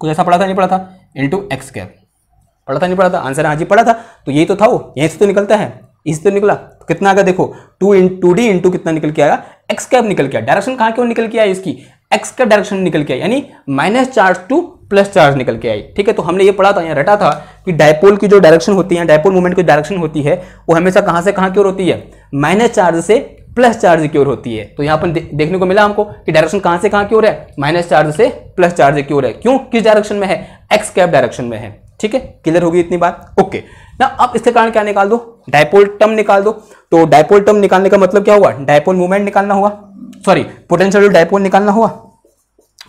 कुछ ऐसा पढ़ा था नहीं पढ़ा था इंटू एक्स कैप पढ़ा था नहीं पढ़ा था आंसर हाँ जी पढ़ा था तो यही तो था वो यहीं से तो निकलता है इससे तो निकला तो कितना आगे देखो two in two D into कितना निकल के आया एक्स कैप निकल के डायरेक्शन कहाँ क्यों निकल के आया इसकी एक्स का डायरेक्शन निकल के आई यानी minus charge to plus charge निकल के आई ठीक है तो हमने ये पढ़ा था यहाँ रटा था कि डायपोल की जो डायरेक्शन होती है डायपोल मूवमेंट की डायरेक्शन होती है वो हमेशा कहाँ से कहाँ की ओर होती है माइनस चार्ज से प्लस चार्ज की ओर होती है तो यहाँ पर देखने को मिला हमको कि डायरेक्शन कहाँ से कहाँ की ओर है माइनस चार्ज से प्लस चार्ज की ओर है क्यों किस डायरेक्शन में है एक्स कैप डायरेक्शन में है ठीक है क्लियर होगी इतनी बात ओके ना अब इसके कारण क्या निकाल दो डायपोल टर्म निकाल दो तो डायपोल टर्म निकालने का मतलब क्या हुआ डायपोल मूवमेंट निकालना होगा सॉरी पोटेंशियल टू डायपोल निकालना होगा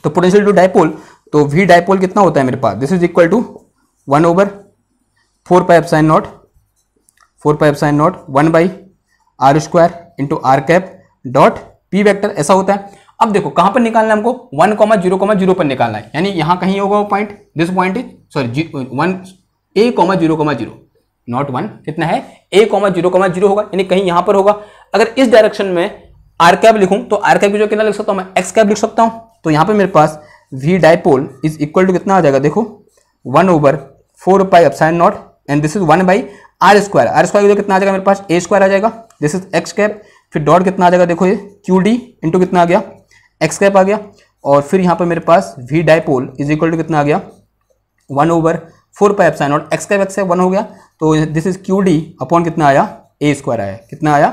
तो पोटेंशियल टू डायपोल तो वी डायपोल कितना होता है मेरे पास this is equal to one over four pi epsilon naught four pi epsilon naught one by R square into R cap dot P vector ऐसा होता है अब देखो कहां पर निकालना है हमको one comma zero comma zero पर निकालना है यानी यहां कहीं होगा वो point this point is sorry one A comma zero comma zero not one कितना है A comma zero comma zero होगा यानी कहीं यहां पर होगा अगर इस डायरेक्शन में आर कैब लिखूं तो आर कैब की जो कितना लिख सकता हूं मैं एक्स कैब लिख सकता हूं तो यहां पर मेरे पास V dipole is equal to कितना आ जाएगा देखो one over four pi epsilon naught and this is one by R square R square जो कितना आ जाएगा मेरे पास ए स्क्वायर आ जाएगा दिस इज एक्स कैप फिर डॉट कितना आ जाएगा देखो ये क्यू डी इंटू कितना आ गया एक्स कैप आ गया और फिर यहाँ पर मेरे पास V dipole is equal to कितना आ गया one over four pi epsilon naught X का एक्स है वन हो गया तो this is Q D upon कितना आया ए स्क्वायर आया कितना आया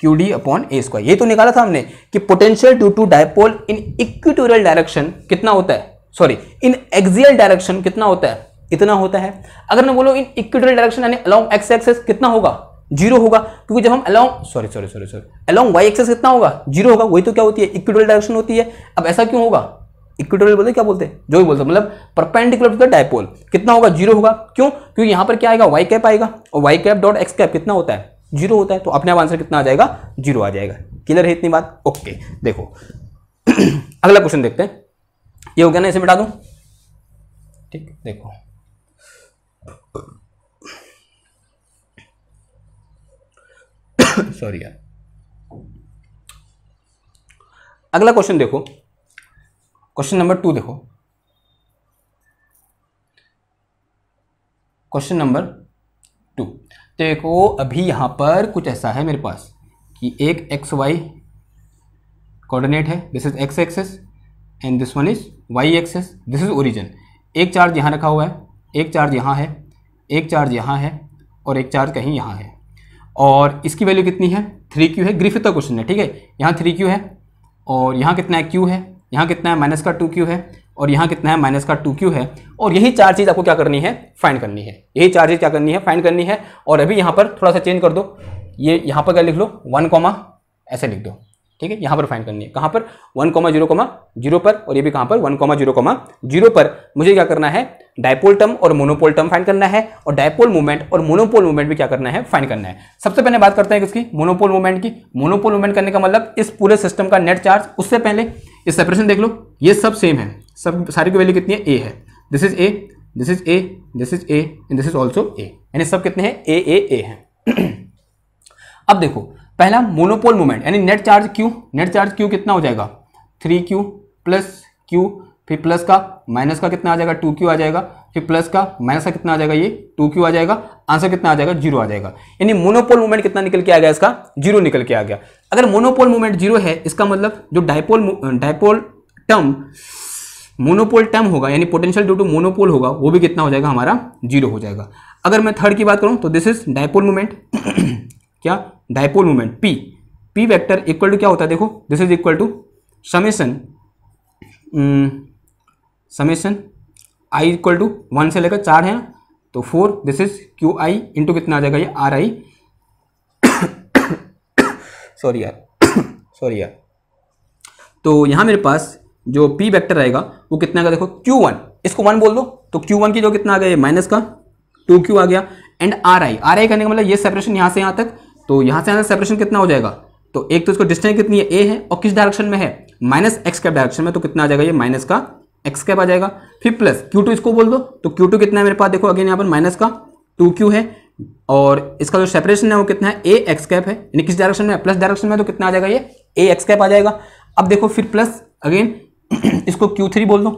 Q D upon A square ये तो निकाला था हमने कि potential due to dipole in equatorial direction कितना होता है सॉरी इन एक्सियल डायरेक्शन कितना होता है इतना होता है अगर मैं बोलो इन इक्विटोरियल डायरेक्शन यानी अलॉन्ग एक्स एक्सेस कितना होगा जीरो होगा क्योंकि जब हम along sorry sorry sorry sorry along Y axis कितना होगा जीरो होगा वही तो क्या होती है इक्विटोरियल डायरेक्शन होती है अब ऐसा क्यों होगा इक्विटोरियल बोलते क्या बोलते हैं जो भी बोलते मतलब परपेंडिकुलर टू द डायपोल कितना होगा जीरो होगा क्यों क्योंकि यहां पर क्या आएगा वाई कैप आएगा और Y cap dot X cap कितना होता है जीरो होता है तो अपने आप आंसर कितना आ जाएगा जीरो आ जाएगा क्लियर है इतनी बात ओके देखो <clears throat> अगला क्वेश्चन देखते हैं ये हो गया ना इसे मिटा दू ठीक देखो सॉरी <clears throat> यार अगला क्वेश्चन देखो क्वेश्चन नंबर टू देखो क्वेश्चन नंबर टू देखो अभी यहाँ पर कुछ ऐसा है मेरे पास कि एक एक्स वाई कोऑर्डिनेट है this is X axis and this one is Y axis this is origin एक चार्ज यहाँ रखा हुआ है एक चार्ज यहाँ है एक चार्ज यहाँ है और एक चार्ज कहीं यहाँ है और इसकी वैल्यू कितनी है थ्री क्यू है ग्रीफिता क्वेश्चन है ठीक है यहाँ थ्री क्यू है और यहाँ कितना है क्यू है यहाँ कितना है माइनस का टू क्यू है और यहाँ कितना है माइनस का टू क्यू है और यही चार चीज़ आपको क्या करनी है फाइंड करनी है यही चार चीज़ क्या करनी है फाइंड करनी है और अभी यहाँ पर थोड़ा सा चेंज कर दो ये यहाँ पर क्या लिख लो वन कॉमा ऐसे लिख दो ठीक है यहाँ पर फाइंड करनी है कहाँ पर one comma zero comma zero पर और ये भी कहाँ पर one comma zero comma zero पर मुझे क्या करना है डायपोल टर्म और मोनोपोल टर्म फाइंड करना है और डायपोल मूवमेंट और मोनोपोल मूवमेंट भी क्या करना है फाइंड करना है सबसे पहले बात करते हैं किसकी मोनोपोल मूवमेंट की मोनोपोल मूवमेंट करने का मतलब इस पूरे सिस्टम का नेट चार्ज उससे पहले ये सेपरेशन देख लो ये सब सेम है सब सारी की वैल्यू कितनी है ए है this is A this is A this is A and this is also A यानी सब कितने हैं ए ए ए हैं अब देखो पहला मोनोपोल मोमेंट यानी net charge Q net charge Q कितना हो जाएगा थ्री क्यू प्लस क्यू फिर प्लस का माइनस का कितना आ जाएगा टू क्यू आ जाएगा फिर प्लस का माइनस का कितना आ जाएगा ये टू क्यू आ जाएगा आंसर कितना आ जाएगा जीरो आ जाएगा यानी मोनोपोल मूवमेंट कितना निकल के आ गया इसका जीरो निकल के आ गया अगर मोनोपोल मूवमेंट जीरो है इसका मतलब जो dipole dipole term monopole term होगा यानी पोटेंशियल ड्यू टू मोनोपोल होगा वो भी कितना हो जाएगा हमारा जीरो हो जाएगा अगर मैं थर्ड की बात करूं तो दिस इज डायपोल मूवमेंट क्या dipole movement P P vector equal to क्या होता है देखो this is equal to summation summation I equal to one से लेकर चार है ना तो four this is Q I into कितना आ जाएगा ये आर आई सॉरी यार सॉरी यार तो यहाँ मेरे पास जो पी वेक्टर रहेगा वो कितना का देखो क्यू वन इसको वन बोल दो तो क्यू वन की जो कितना आ गया माइनस का टू क्यू आ गया and R I R I करने का मतलब ये सेपरेशन यहाँ से यहाँ तक तो यहाँ से यहाँ तक सेपरेशन कितना हो जाएगा तो एक तो इसको डिस्टेंस कितनी है ए है और किस डायरेक्शन में है माइनस एक्स का डायरेक्शन में तो कितना आ जाएगा ये माइनस का एक्स कैप आ जाएगा फिर प्लस क्यू टू इसको बोल दो तो क्यू टू कितना है मेरे पास देखो अगेन यहाँ पर माइनस का टू क्यू है और इसका जो सेपरेशन है वो कितना है ए एक्स कैप है यानी किस डायरेक्शन में प्लस डायरेक्शन में तो कितना आ जाएगा ये ए एक्स कैप आ जाएगा अब देखो फिर प्लस अगेन <clears throat> इसको क्यू थ्री बोल दो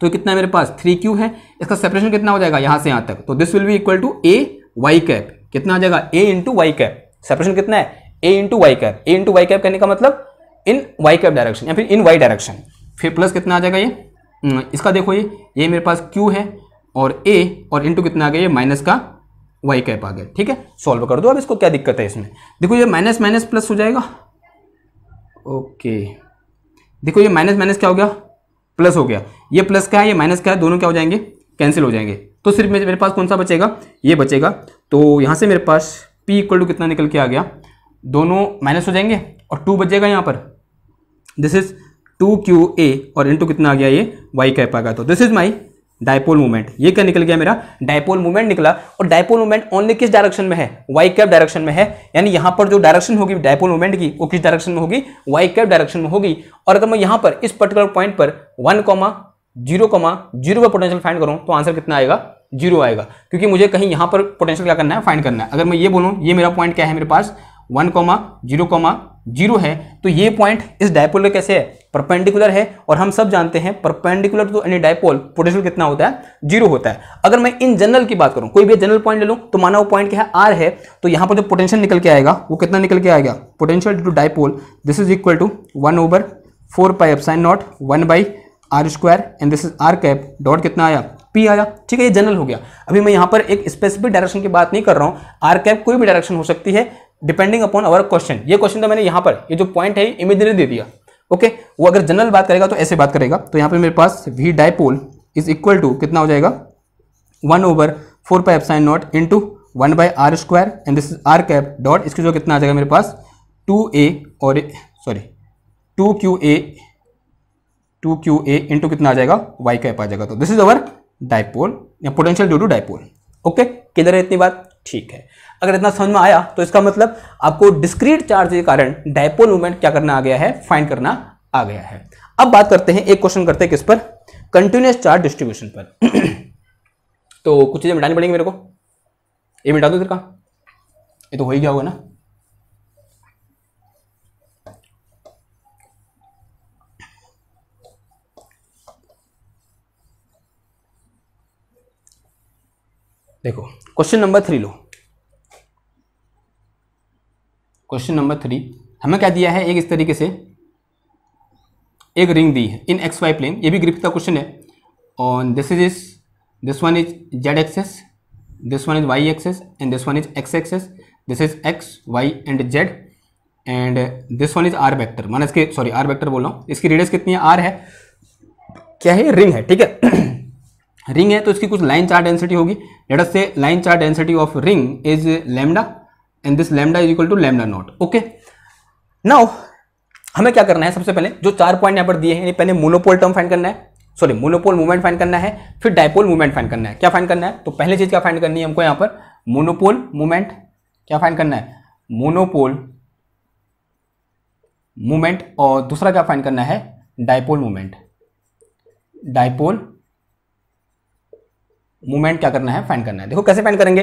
तो कितना है मेरे पास थ्री क्यू है इसका सेपरेशन कितना हो जाएगा यहाँ से यहाँ तक तो this will be equal to A Y cap कितना आ जाएगा A into Y cap separation कितना है A into Y cap A into Y cap कहने का मतलब इन वाई कैप डायरेक्शन या फिर इन वाई डायरेक्शन फिर प्लस कितना आ जाएगा ये हम्म, इसका देखो ये ये मेरे पास क्यू है और ए और इंटू कितना आ गया ये माइनस का वाई कैप आ गया ठीक है सॉल्व कर दो अब इसको क्या दिक्कत है इसमें देखो ये माइनस माइनस प्लस हो जाएगा ओके देखो ये माइनस माइनस क्या हो गया प्लस हो गया ये प्लस क्या है ये माइनस क्या है दोनों क्या हो जाएंगे कैंसिल हो जाएंगे तो सिर्फ मेरे पास कौन सा बचेगा ये बचेगा तो यहाँ से मेरे पास पी इक्वल टू कितना निकल के आ गया दोनों माइनस हो जाएंगे और टू बचेगा यहाँ पर this is two Q A और इंटू कितना आ गया ये वाई कैप आ गया तो this is my dipole movement ये क्या निकल गया मेरा डायपोल मूवमेंट निकला और डायपोल मूवमेंट ओनली किस डायरेक्शन में है वाई कैप डायरेक्शन में है यानी यहाँ पर जो डायरेक्शन होगी डायपोल मूवमेंट की वो किस डायरेक्शन में होगी वाई कैप डायरेक्शन में होगी और अगर मैं यहाँ पर इस पर्टिकुलर पॉइंट पर one comma zero comma zero का पोटेंशियल फाइंड करूँ तो आंसर कितना आएगा जीरो आएगा क्योंकि मुझे कहीं यहाँ पर पोटेंशियल क्या करना है फाइंड करना है अगर मैं ये बोलूँ ये मेरा पॉइंट क्या है मेरे पास one comma zero comma zero है तो ये पॉइंट इस डायपोल में कैसे है परपेंडिकुलर है और हम सब जानते हैं perpendicular to any dipole potential कितना होता है जीरो होता है अगर मैं इन जनरल की बात करूं कोई भी जनरल पॉइंट ले लूं तो माना वो पॉइंट क्या है आर है तो यहां पर जो पोटेंशियल निकल के आएगा वो कितना निकल के आएगा potential to dipole this is equal to one over four pi epsilon naught one by R square and this is R cap dot कितना आया पी आया ठीक है ये जनरल हो गया अभी मैं यहाँ पर एक स्पेसिफिक डायरेक्शन की बात नहीं कर रहा हूँ आर कैप कोई भी डायरेक्शन हो सकती है डिपेंडिंग अपॉन अवर क्वेश्चन ये क्वेश्चन तो मैंने यहाँ पर ये जो पॉइंट है इमेजनरी दे दिया ओके वो अगर जनरल बात करेगा तो ऐसे बात करेगा तो यहाँ पे मेरे पास V dipole is equal to कितना हो जाएगा one over four pi epsilon naught into one by R square and this is R cap dot इसकी जो कितना आ जाएगा मेरे पास टू ए और sorry two Q A two Q A into कितना आ जाएगा वाई कैप आ जाएगा तो दिस इज अवर डायपोल या potential due to dipole okay किधर है इतनी बात ठीक है अगर इतना समझ में आया तो इसका मतलब आपको डिस्क्रीट चार्ज के कारण डायपोल मूवमेंट क्या करना आ गया है फाइंड करना आ गया है अब बात करते हैं एक क्वेश्चन करते हैं किस पर कंटिन्यूस चार्ज डिस्ट्रीब्यूशन पर <clears throat> तो कुछ चीज़ें मिटानी पड़ेंगी मेरे को ये मिटा दो इधर का ये तो हो ही गया होगा ना देखो क्वेश्चन नंबर थ्री लो क्वेश्चन नंबर थ्री हमें क्या दिया है एक इस तरीके से एक रिंग दी है इन एक्स वाई प्लेन ये भी ग्रिप का क्वेश्चन है और this is is this one is Z axis this one is Y axis and this one is X axis this is X Y and Z and this one is R vector माना इसके sorry R vector बोल रहा हूँ इसकी radius कितनी है are है क्या है रिंग है ठीक है रिंग है तो इसकी कुछ लाइन चार्ज डेंसिटी होगी let us say line charge density of ring is lambda and this lambda is equal to lambda naught okay now हमें क्या करना है सबसे पहले जो चार पॉइंट यहां पर दिए हैं पहले मोनोपोल टर्म फाइंड करना है सॉरी मोनोपोल मूवमेंट फाइंड करना है फिर डायपोल मूवमेंट फाइंड करना है क्या फाइंड करना है तो पहले चीज़ क्या फाइंड करनी है हमको यहां पर मोनोपोल मूवमेंट क्या फाइंड करना है मोनोपोल मूवमेंट और दूसरा क्या फाइंड करना है डायपोल मूवमेंट डायपोल मूवमेंट क्या करना है फाइंड करना है देखो कैसे फाइंड करेंगे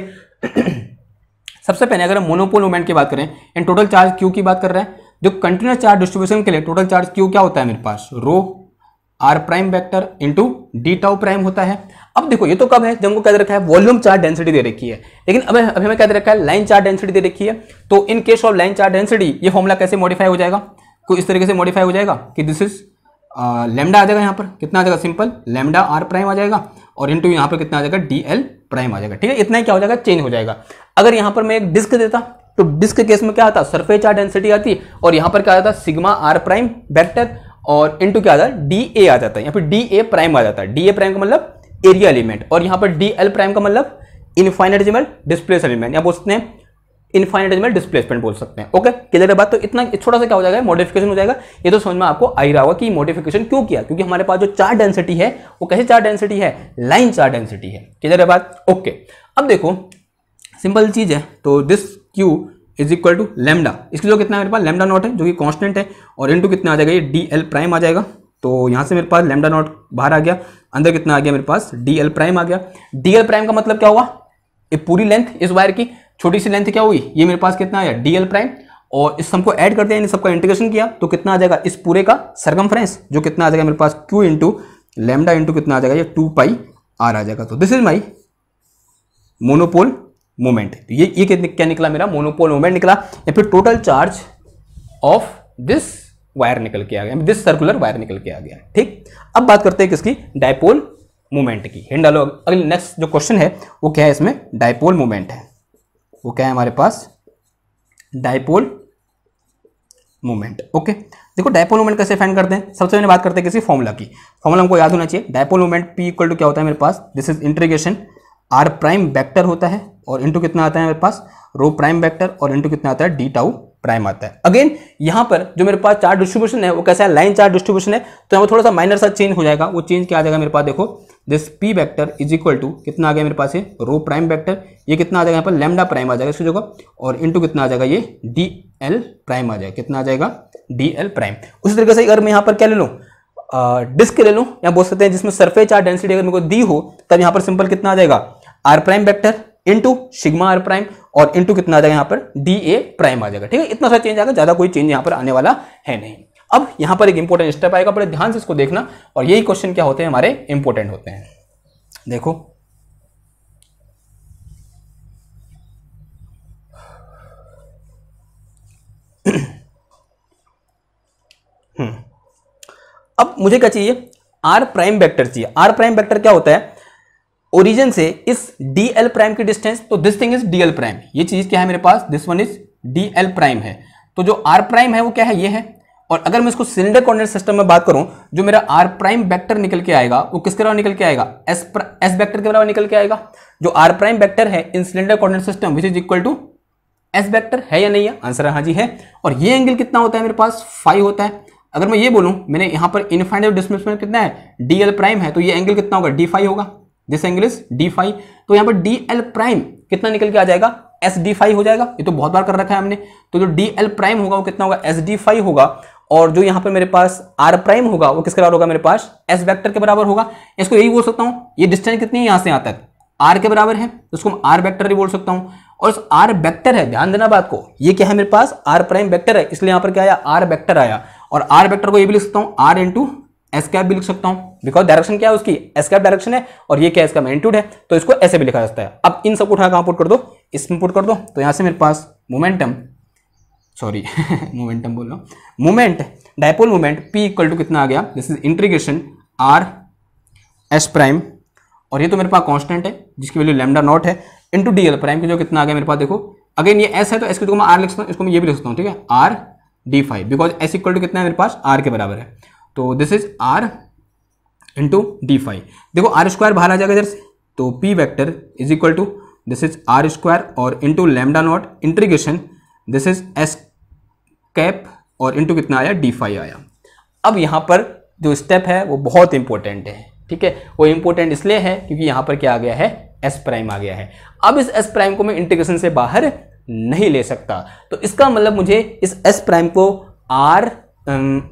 सबसे पहले अगर हम मोनोपोल मोमेंट की बात करें एंड टोटल चार्ज क्यू की बात कर रहे हैं जो कंटिन्यूस चार्ज डिस्ट्रीब्यूशन के लिए टोटल चार्ज क्यू क्या होता है मेरे पास rho R prime vector into D tau prime होता है अब देखो ये तो कब है जब हमको कह दे रखा है वॉल्यूम चार्ज डेंसिटी दे रखी है लेकिन अब अभी हमें कह दे रखा है लाइन चार्ज डेंसिटी दे रखी है तो in case of line charge density ये फॉर्मूला कैसे मॉडिफाई हो जाएगा कुछ इस तरीके से मॉडिफाई हो जाएगा कि दिस इज लेमडा आ जाएगा यहाँ पर कितना आ जाएगा सिंपल लेमडा आर प्राइम आ जाएगा और इंटू यहाँ पर कितना आ जाएगा डी एल प्राइम आ जाएगा ठीक है इतना ही क्या हो जाएगा चेंज हो जाएगा अगर यहां पर मैं एक डिस्क देता तो डिस्क केस में क्या आता सरफेस चार्ज डेंसिटी आती और यहां पर क्या आता सिग्मा आर प्राइम वेक्टर और इंटू क्या आता डी ए आ जाता है डी ए प्राइम आ जाता है डी ए प्राइम का मतलब एरिया एलिमेंट और यहां पर डी एल प्राइम का मतलब इनफाइनाइटजिमल डिस्प्लेस एलिमेंट या बोलते हैं इनफाइनाइटजिमल डिस्प्लेसमेंट बोल सकते हैं ओके क्लियर है बात तो इतना छोटा सा क्या हो जाएगा मॉडिफिकेशन हो जाएगा ये तो समझ में आपको आ ही रहा होगा कि मॉडिफिकेशन क्यों किया क्योंकि हमारे पास जो चार डेंसिटी है वो कैसे चार डेंसिटी है लाइन चार डेंसिटी है क्लियर है बात ओके अब देखो सिंपल चीज़ है तो this Q is equal to lambda इसकी जो कितना मेरे पास लेमडा नॉट है जो कि कॉन्स्टेंट है और इन कितना आ जाएगा ये डी एल प्राइम आ जाएगा तो यहाँ से मेरे पास लेमडा नॉट बाहर आ गया अंदर कितना आ गया मेरे पास डी एल प्राइम आ गया डी एल प्राइम का मतलब क्या हुआ ये पूरी लेंथ इस वायर की छोटी सी लेंथ क्या हुई ये मेरे पास कितना आया डी एल प्राइम और इस सबको ऐड करते हैं सबका इंटीग्रेशन किया तो कितना आ जाएगा इस पूरे का सरगम जो कितना आ जाएगा मेरे पास क्यू इंटू लेमडा इंटू कितना आ जाएगा ये टू पाई आर आ जाएगा तो this is my monopole moment तो ये ये क्या निकला मेरा मोनोपोल मोमेंट निकला या फिर total charge of this wire निकल के आ गया दिस सर्कुलर वायर निकल के आ गया ठीक अब बात करते हैं किसकी डायपोल मोमेंट की हिंड डालो अगले नेक्स्ट जो क्वेश्चन है वो क्या है इसमें डायपोल मोमेंट है वो क्या है हमारे पास डायपोल मोमेंट ओके देखो डायपोल मोमेंट कैसे फाइंड करते हैं सबसे पहले बात करते हैं किसी फॉर्मूला की फॉर्मूला हमको याद होना चाहिए dipole moment P equal to क्या होता है मेरे पास this is integration R prime vector होता है और इंटू कितना आता है मेरे पास रो प्राइम वेक्टर और इंटू कितना आता है डी टाउ प्राइम आता है अगेन यहां पर जो मेरे पास चार डिस्ट्रीब्यूशन है वो कैसा है लाइन चार डिस्ट्रीब्यूशन है तो यहाँ पर थोड़ा सा माइनर सा चेंज हो जाएगा वो चेंज क्या आ जाएगा मेरे पास देखो this P vector is equal to कितना आ गया मेरे पास ये रो प्राइम वेक्टर ये कितना आ जाएगा यहाँ पर लेमडा प्राइम आ जाएगा इसकी जगह और इंटू कितना आ जाएगा ये डी एल प्राइम आ जाएगा कितना आ जाएगा डी एल प्राइम उसी तरीके से अगर मैं यहाँ पर क्या ले लूँ डिस्क ले लूँ या बोल सकते हैं जिसमें सरफेस चार्ज डेंसिटी अगर मेरे को दी हो तब यहाँ पर सिंपल कितना आ जाएगा R prime vector into sigma R prime और इंटू कितना आ जाएगा यहाँ पर डी ए प्राइम आ जाएगा ठीक है इतना सा चेंज आएगा ज़्यादा कोई चेंज यहाँ पर आने वाला है नहीं अब यहाँ पर एक इंपॉर्टेंट स्टेप आएगा बड़े ध्यान से इसको देखना और यही क्वेश्चन क्या होते हैं हमारे इंपॉर्टेंट होते हैं देखो अब मुझे क्या चाहिए आर प्राइम वेक्टर चाहिए आर प्राइम वेक्टर क्या होता है ओरिजिन से इस डी एल प्राइम की डिस्टेंस तो this thing is D L prime ये चीज क्या है मेरे पास this one is D L prime है तो जो आर प्राइम है वो क्या है ये है और अगर मैं इसको सिलेंडर कोऑर्डिनेट सिस्टम में बात करूं जो मेरा आर प्राइम वेक्टर निकल के आएगा वो किसके अलावा निकल के आएगा एस एस वेक्टर के अलावा निकल के आएगा जो आर प्राइम वेक्टर है in cylinder coordinate system which is equal to S vector है या नहीं है आंसर हाँ जी है और ये एंगल कितना होता है मेरे पास फाइव होता है अगर मैं ये बोलूँ मैंने यहाँ पर इनफाइनाइट डिस्प्लेसमेंट कितना है डी प्राइम है तो ये एंगल कितना होगा डी फाइव होगा this angle is D phi तो यहाँ पर डी प्राइम कितना निकल के आ जाएगा एस डी फाइव हो जाएगा ये तो बहुत बार कर रखा है हमने तो जो डी एल प्राइम होगा वो कितना होगा एस डी फाइव होगा और जो यहाँ पर मेरे पास आर प्राइम होगा वो किसके बराबर होगा मेरे पास एस वेक्टर के बराबर होगा इसको यही बोल सकता हूँ ये डिस्टेंस कितनी है यहाँ से यहाँ तक आर के बराबर है तो उसको हम आर वेक्टर भी बोल सकता हूँ और इस आर वेक्टर है ध्यान देना बात को ये क्या है मेरे पास आर प्राइम वेक्टर है इसलिए यहाँ पर क्या आया आर वेक्टर आया और आर वेक्टर को ये भी लिख सकता हूँ आर इंटू एस कैप भी लिख सकता हूँ बिकॉज डायरेक्शन क्या है उसकी एस कैप डायरेक्शन है और ये क्या इसका मैग्नीट्यूड है तो इसको ऐसे भी लिखा जाता है अब इन सबको उठा कहाँ पुट कर दो इसमें पुट कर दो तो यहाँ से मेरे पास मोमेंटम सॉरी मोमेंटम बोल रहा हूँ moment dipole moment P equal to कितना आ गया this is integration R S prime और ये तो मेरे पास कांस्टेंट है जिसकी वैल्यू लैम्डा नॉट है इंटू डी एल प्राइम की जो कितना आ गया मेरे पास देखो अगेन ये एस है तो एस के तो मैं आर लिख सकता हूँ इसको मैं ये भी लिख सकता हूँ ठीक है R D phi because S equal to कितना है मेरे पास आर के बराबर है तो this is R into D phi देखो आर स्क्वायर बाहर आ जाएगा इधर से तो P vector is equal to this is R square और into lambda naught integration this is S cap और इंटू कितना आया डी फाइव आया अब यहाँ पर जो स्टेप है वो बहुत इंपॉर्टेंट है ठीक है वो इंपॉर्टेंट इसलिए है क्योंकि यहाँ पर क्या आ गया है एस प्राइम आ गया है अब इस एस प्राइम को मैं इंटीग्रेशन से बाहर नहीं ले सकता तो इसका मतलब मुझे इस एस प्राइम को आर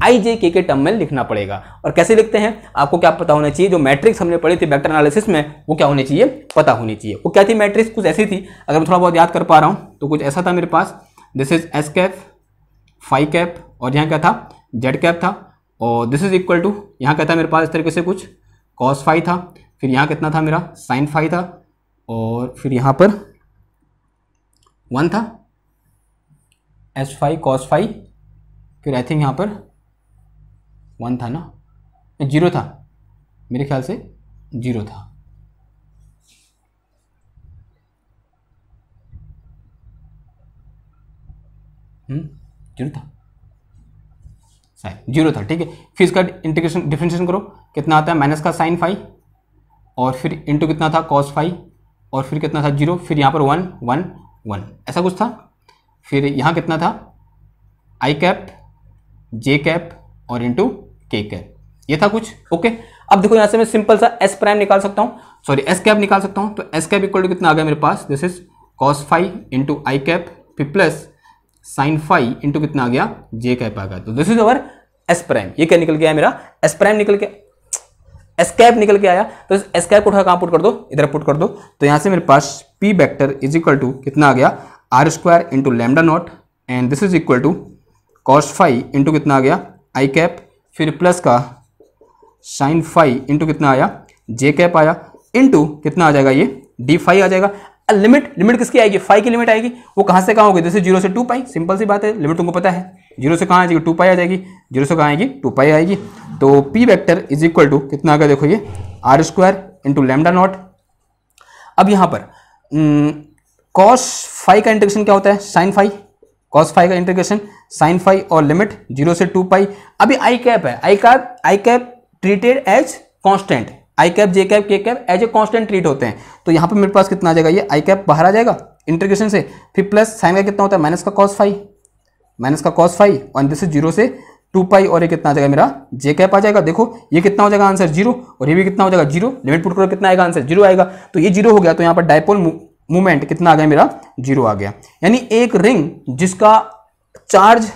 आई जे के के टर्म में लिखना पड़ेगा और कैसे लिखते हैं आपको क्या पता होना चाहिए जो मैट्रिक्स हमने पढ़ी थी वेक्टर एनालिसिस में वो क्या होनी चाहिए पता होनी चाहिए वो क्या थी मैट्रिक्स कुछ ऐसी थी अगर मैं थोड़ा बहुत याद कर पा रहा हूँ तो कुछ ऐसा था मेरे पास this is S cap phi cap और यहाँ क्या था जेड कैप था और दिस इज इक्वल टू यहाँ क्या था मेरे पास इस तरीके से कुछ कॉस फाइव था फिर यहाँ कितना था मेरा साइन फाइव था और फिर यहाँ पर वन था एस फाइव कॉस फाइव फिर आई थिंक यहाँ पर वन था ना जीरो था मेरे ख्याल से जीरो था जीरो हम्म, था साइन जीरो था ठीक है फिर इसका इंटीग्रेशन डिफ्रेंशिएशन करो कितना आता है माइनस का साइन फाइव और फिर इंटू कितना था कॉस फाइव और फिर कितना था जीरो फिर यहाँ पर वन वन वन ऐसा कुछ था फिर यहाँ कितना था आई कैप जे कैप और इंटू के कैप ये था कुछ ओके अब देखो यहाँ से मैं सिंपल सा एस प्राइम निकाल सकता हूँ सॉरी एस कैप निकाल सकता हूँ तो एस कैप इक्वल टू कितना आ गया मेरे पास this is cos phi into I cap फिर प्लस साइन फाइव इंटू कितना आ गया जे कैप आ गया तो this is our S prime ये क्या निकल गया मेरा एस प्राइम निकल गया एस्केप निकल के आया तो एस्केप को उठा कहाँ पुट कर दो इधर पुट कर दो तो यहाँ से मेरे पास P vector is equal to कितना आ गया R square into lambda naught and this is equal to cost five into कितना आ गया आई कैप फिर प्लस का साइन फाइव इंटू कितना आया जे कैप आया इंटू कितना आ जाएगा ये डी फाइव आ जाएगा लिमिट लिमिट किसकी आएगी फाइव की लिमिट आएगी वो कहाँ से कहाँ होगी जैसे जीरो से टू पाई सिंपल सी बात है लिमिट तुमको पता है जीरो से कहाँ आ जाएगी टू पाई आ जाएगी जीरो से कहाँ आएगी टू पाई आएगी तो P vector is equal to कितना गया देखो ये R square into lambda naught अब यहाँ पर कॉस हम्म, फाइव का इंटीग्रेशन क्या होता है साइन फाइव कॉस फाइव का इंटीग्रेशन साइन फाइव और लिमिट जीरो से टू पाई अभी आई कैप है I cap I cap treated as constant I cap J cap K cap as a constant treat होते हैं तो यहाँ पर मेरे पास कितना आ जाएगा ये आई कैप बाहर आ जाएगा इंटीग्रेशन से फिर प्लस साइन का कितना होता है माइनस का कॉस फाइव माइनस का कॉस फाइव और दिस इज जीरो से टू पाई और ये कितना आ जाएगा मेरा जे कैप आ जाएगा देखो ये कितना हो जाएगा आंसर जीरो और ये भी कितना हो जाएगा जीरो लिमिट पुट करो कितना आएगा आंसर जीरो आएगा तो ये जीरो हो गया तो यहाँ पर डायपोल मूवमेंट कितना आ गया मेरा जीरो आ गया यानी एक रिंग जिसका चार्ज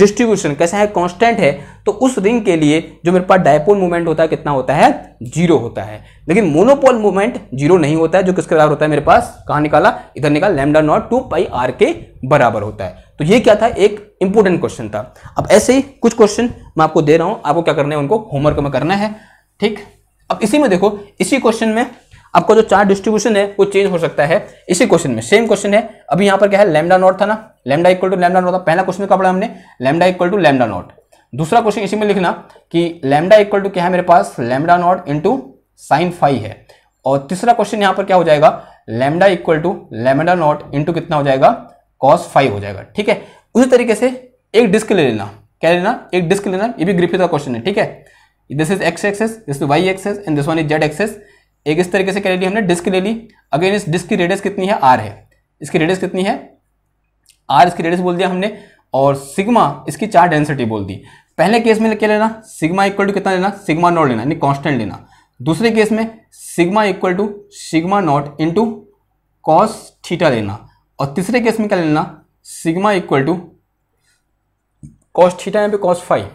डिस्ट्रीब्यूशन कैसा है कांस्टेंट है तो उस रिंग के लिए जो मेरे पास डायपोल मूवमेंट होता है कितना होता है जीरो होता है लेकिन मोनोपोल मूवमेंट जीरो नहीं होता है जो किसके बराबर होता है मेरे पास कहाँ निकाला इधर निकाला lambda naught two pi R के बराबर होता है तो ये क्या था एक इंपॉर्टेंट क्वेश्चन था अब ऐसे ही कुछ क्वेश्चन मैं आपको दे रहा हूं आपको क्या करना है उनको होमवर्क में करना है ठीक अब इसी में देखो इसी क्वेश्चन में आपका जो चार डिस्ट्रीब्यूशन है वो चेंज हो सकता है इसी क्वेश्चन में सेम क्वेश्चन है अभी यहां पर क्या है लेमडा नॉट था ना lambda equal to lambda naught था पहला क्वेश्चन का पढ़ा हमने lambda equal to lambda naught दूसरा क्वेश्चन इसी में लिखना कि लेमडा इक्वल टू क्या है मेरे पास lambda naught into sine five है और तीसरा क्वेश्चन यहां पर क्या हो जाएगा lambda equal to lambda naught into कितना हो जाएगा कॉस फाइव हो जाएगा ठीक है उसी तरीके से एक डिस्क ले लेना क्या लेना एक डिस्क लेना ये भी ग्रिफिथ का क्वेश्चन है ठीक है this is X axis this is Y axis and this one is Z axis एक इस तरीके से क्या ले ली हमने डिस्क ले ली अगेन इस डिस्क की रेडियस कितनी है आर है इसकी रेडियस कितनी है आर इसकी रेडियस बोल दिया हमने और सिग्मा इसकी चार डेंसिटी बोल दी पहले केस में क्या लेना सिग्मा इक्वल टू कितना लेना सिग्मा नॉट लेना यानी कांस्टेंट लेना दूसरे केस में sigma equal to sigma naught into cos theta लेना और तीसरे केस में क्या लेना sigma equal to cost theta यहाँ पे कॉस्ट फाइव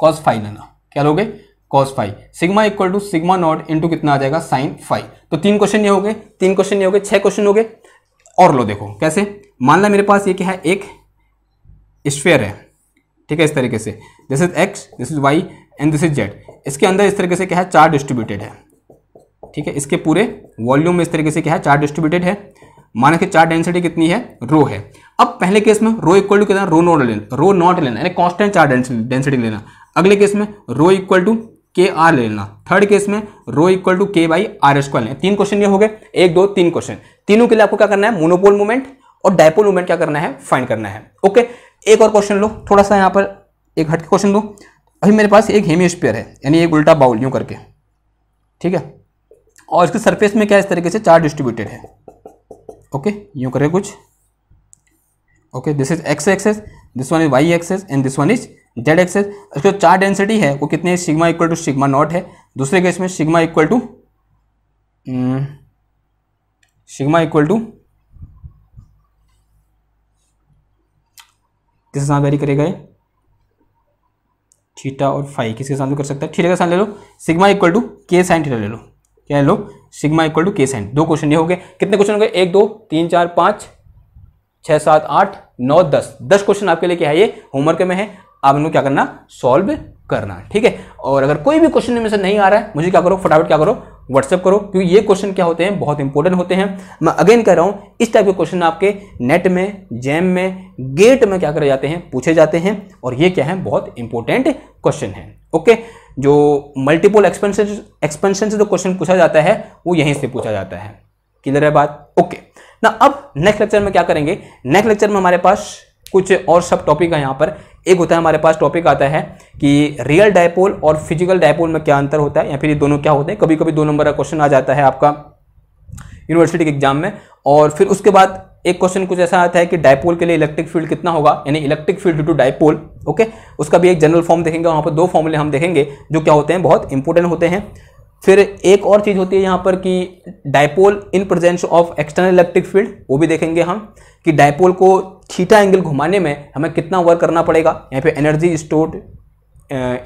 कॉस्ट फाइव लेना क्या लोगे cos five sigma equal to sigma naught into कितना आ जाएगा साइन फाइव तो तीन क्वेश्चन ये हो गए तीन क्वेश्चन ये हो गए छह क्वेश्चन हो गए और लो देखो कैसे मान ला मेरे पास ये क्या है एक स्फेयर है ठीक है इस तरीके से this is X this is Y and this is Z इसके अंदर इस तरीके से क्या है चार डिस्ट्रीब्यूटेड है ठीक है इसके पूरे वॉल्यूम में इस तरीके से क्या है चार डिस्ट्रीब्यूटेड है माना कि चार्ज डेंसिटी कितनी है रो है अब पहले केस में रो इक्वल टू कितना रो नॉट लेना रो नॉट लेना यानी कॉन्स्टेंट चार्ज डेंसिटी लेना अगले केस में rho equal to K R लेना थर्ड केस में rho equal to K by R square लेना तीन क्वेश्चन ये हो गए एक दो तीन क्वेश्चन तीनों के लिए आपको क्या करना है मोनोपोल मूवमेंट और डायपोल मूवमेंट क्या करना है फाइंड करना है ओके एक और क्वेश्चन लो थोड़ा सा यहाँ पर एक हट के क्वेश्चन दो अभी मेरे पास एक हेमियोस्पेयर है यानी एक उल्टा बाउल यूँ करके ठीक है और इसके सरफेस में क्या इस तरीके से चार्ज डिस्ट्रीब्यूटेड है ओके यूँ करें कुछ okay this is X axis this one is Y axis and this one is Z axis जो चार डेंसिटी है वो कितनी है sigma equal to sigma naught है दूसरे केस में sigma equal to sigma equal to किसके साथ वेरी करेगा ये थीटा और फाइव किसके साथ भी कर सकता है ठीक है साथ ले लो sigma equal to K sine theta ले लो क्या लो sigma equal to K sine दो क्वेश्चन ये हो गए कितने क्वेश्चन हो गए एक दो तीन चार पाँच छः सात आठ नौ दस दस क्वेश्चन आपके लिए क्या है ये होमवर्क में है आप इनको क्या करना सॉल्व करना ठीक है और अगर कोई भी क्वेश्चन में से नहीं आ रहा है मुझे क्या करो फटाफट क्या करो व्हाट्सएप करो क्योंकि ये क्वेश्चन क्या होते हैं बहुत इंपॉर्टेंट होते हैं मैं अगेन कह रहा हूँ इस टाइप के क्वेश्चन आपके नेट में जैम में गेट में क्या करे जाते हैं पूछे जाते हैं और ये क्या है बहुत इंपॉर्टेंट क्वेश्चन है ओके जो मल्टीपल एक्सपेंशन एक्सपेंशन से जो क्वेश्चन पूछा जाता है वो यहीं से पूछा जाता है क्लियर है बात ओके ना अब नेक्स्ट लेक्चर में क्या करेंगे नेक्स्ट लेक्चर में हमारे पास कुछ और सब टॉपिक है यहाँ पर एक होता है हमारे पास टॉपिक आता है कि रियल डायपोल और फिजिकल डायपोल में क्या अंतर होता है या फिर ये दोनों क्या होते हैं कभी कभी दो नंबर का क्वेश्चन आ जाता है आपका यूनिवर्सिटी के एग्जाम में और फिर उसके बाद एक क्वेश्चन कुछ ऐसा आता है कि डायपोल के लिए इलेक्ट्रिक फील्ड कितना होगा यानी electric field to dipole okay उसका भी एक जनरल फॉर्म देखेंगे वहाँ पर दो फॉर्मूले हम देखेंगे जो क्या होते हैं बहुत इंपॉर्टेंट होते हैं फिर एक और चीज़ होती है यहाँ पर कि dipole in presence of external electric field वो भी देखेंगे हम कि डायपोल को थीटा एंगल घुमाने में हमें कितना वर्क करना पड़ेगा यहाँ पे एनर्जी स्टोर्ड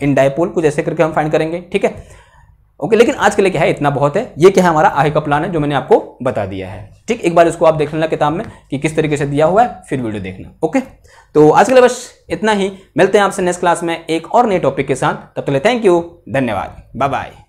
इन डायपोल कुछ ऐसे करके हम फाइंड करेंगे ठीक है ओके लेकिन आज के लिए क्या है इतना बहुत है ये क्या है हमारा आगे का प्लान है जो मैंने आपको बता दिया है ठीक एक बार इसको आप देख लेना किताब में कि किस तरीके से दिया हुआ है फिर वीडियो देखना ओके तो आज के लिए बस इतना ही मिलते हैं आपसे नेक्स्ट क्लास में एक और नए टॉपिक के साथ तब तक थैंक यू धन्यवाद बाय बाय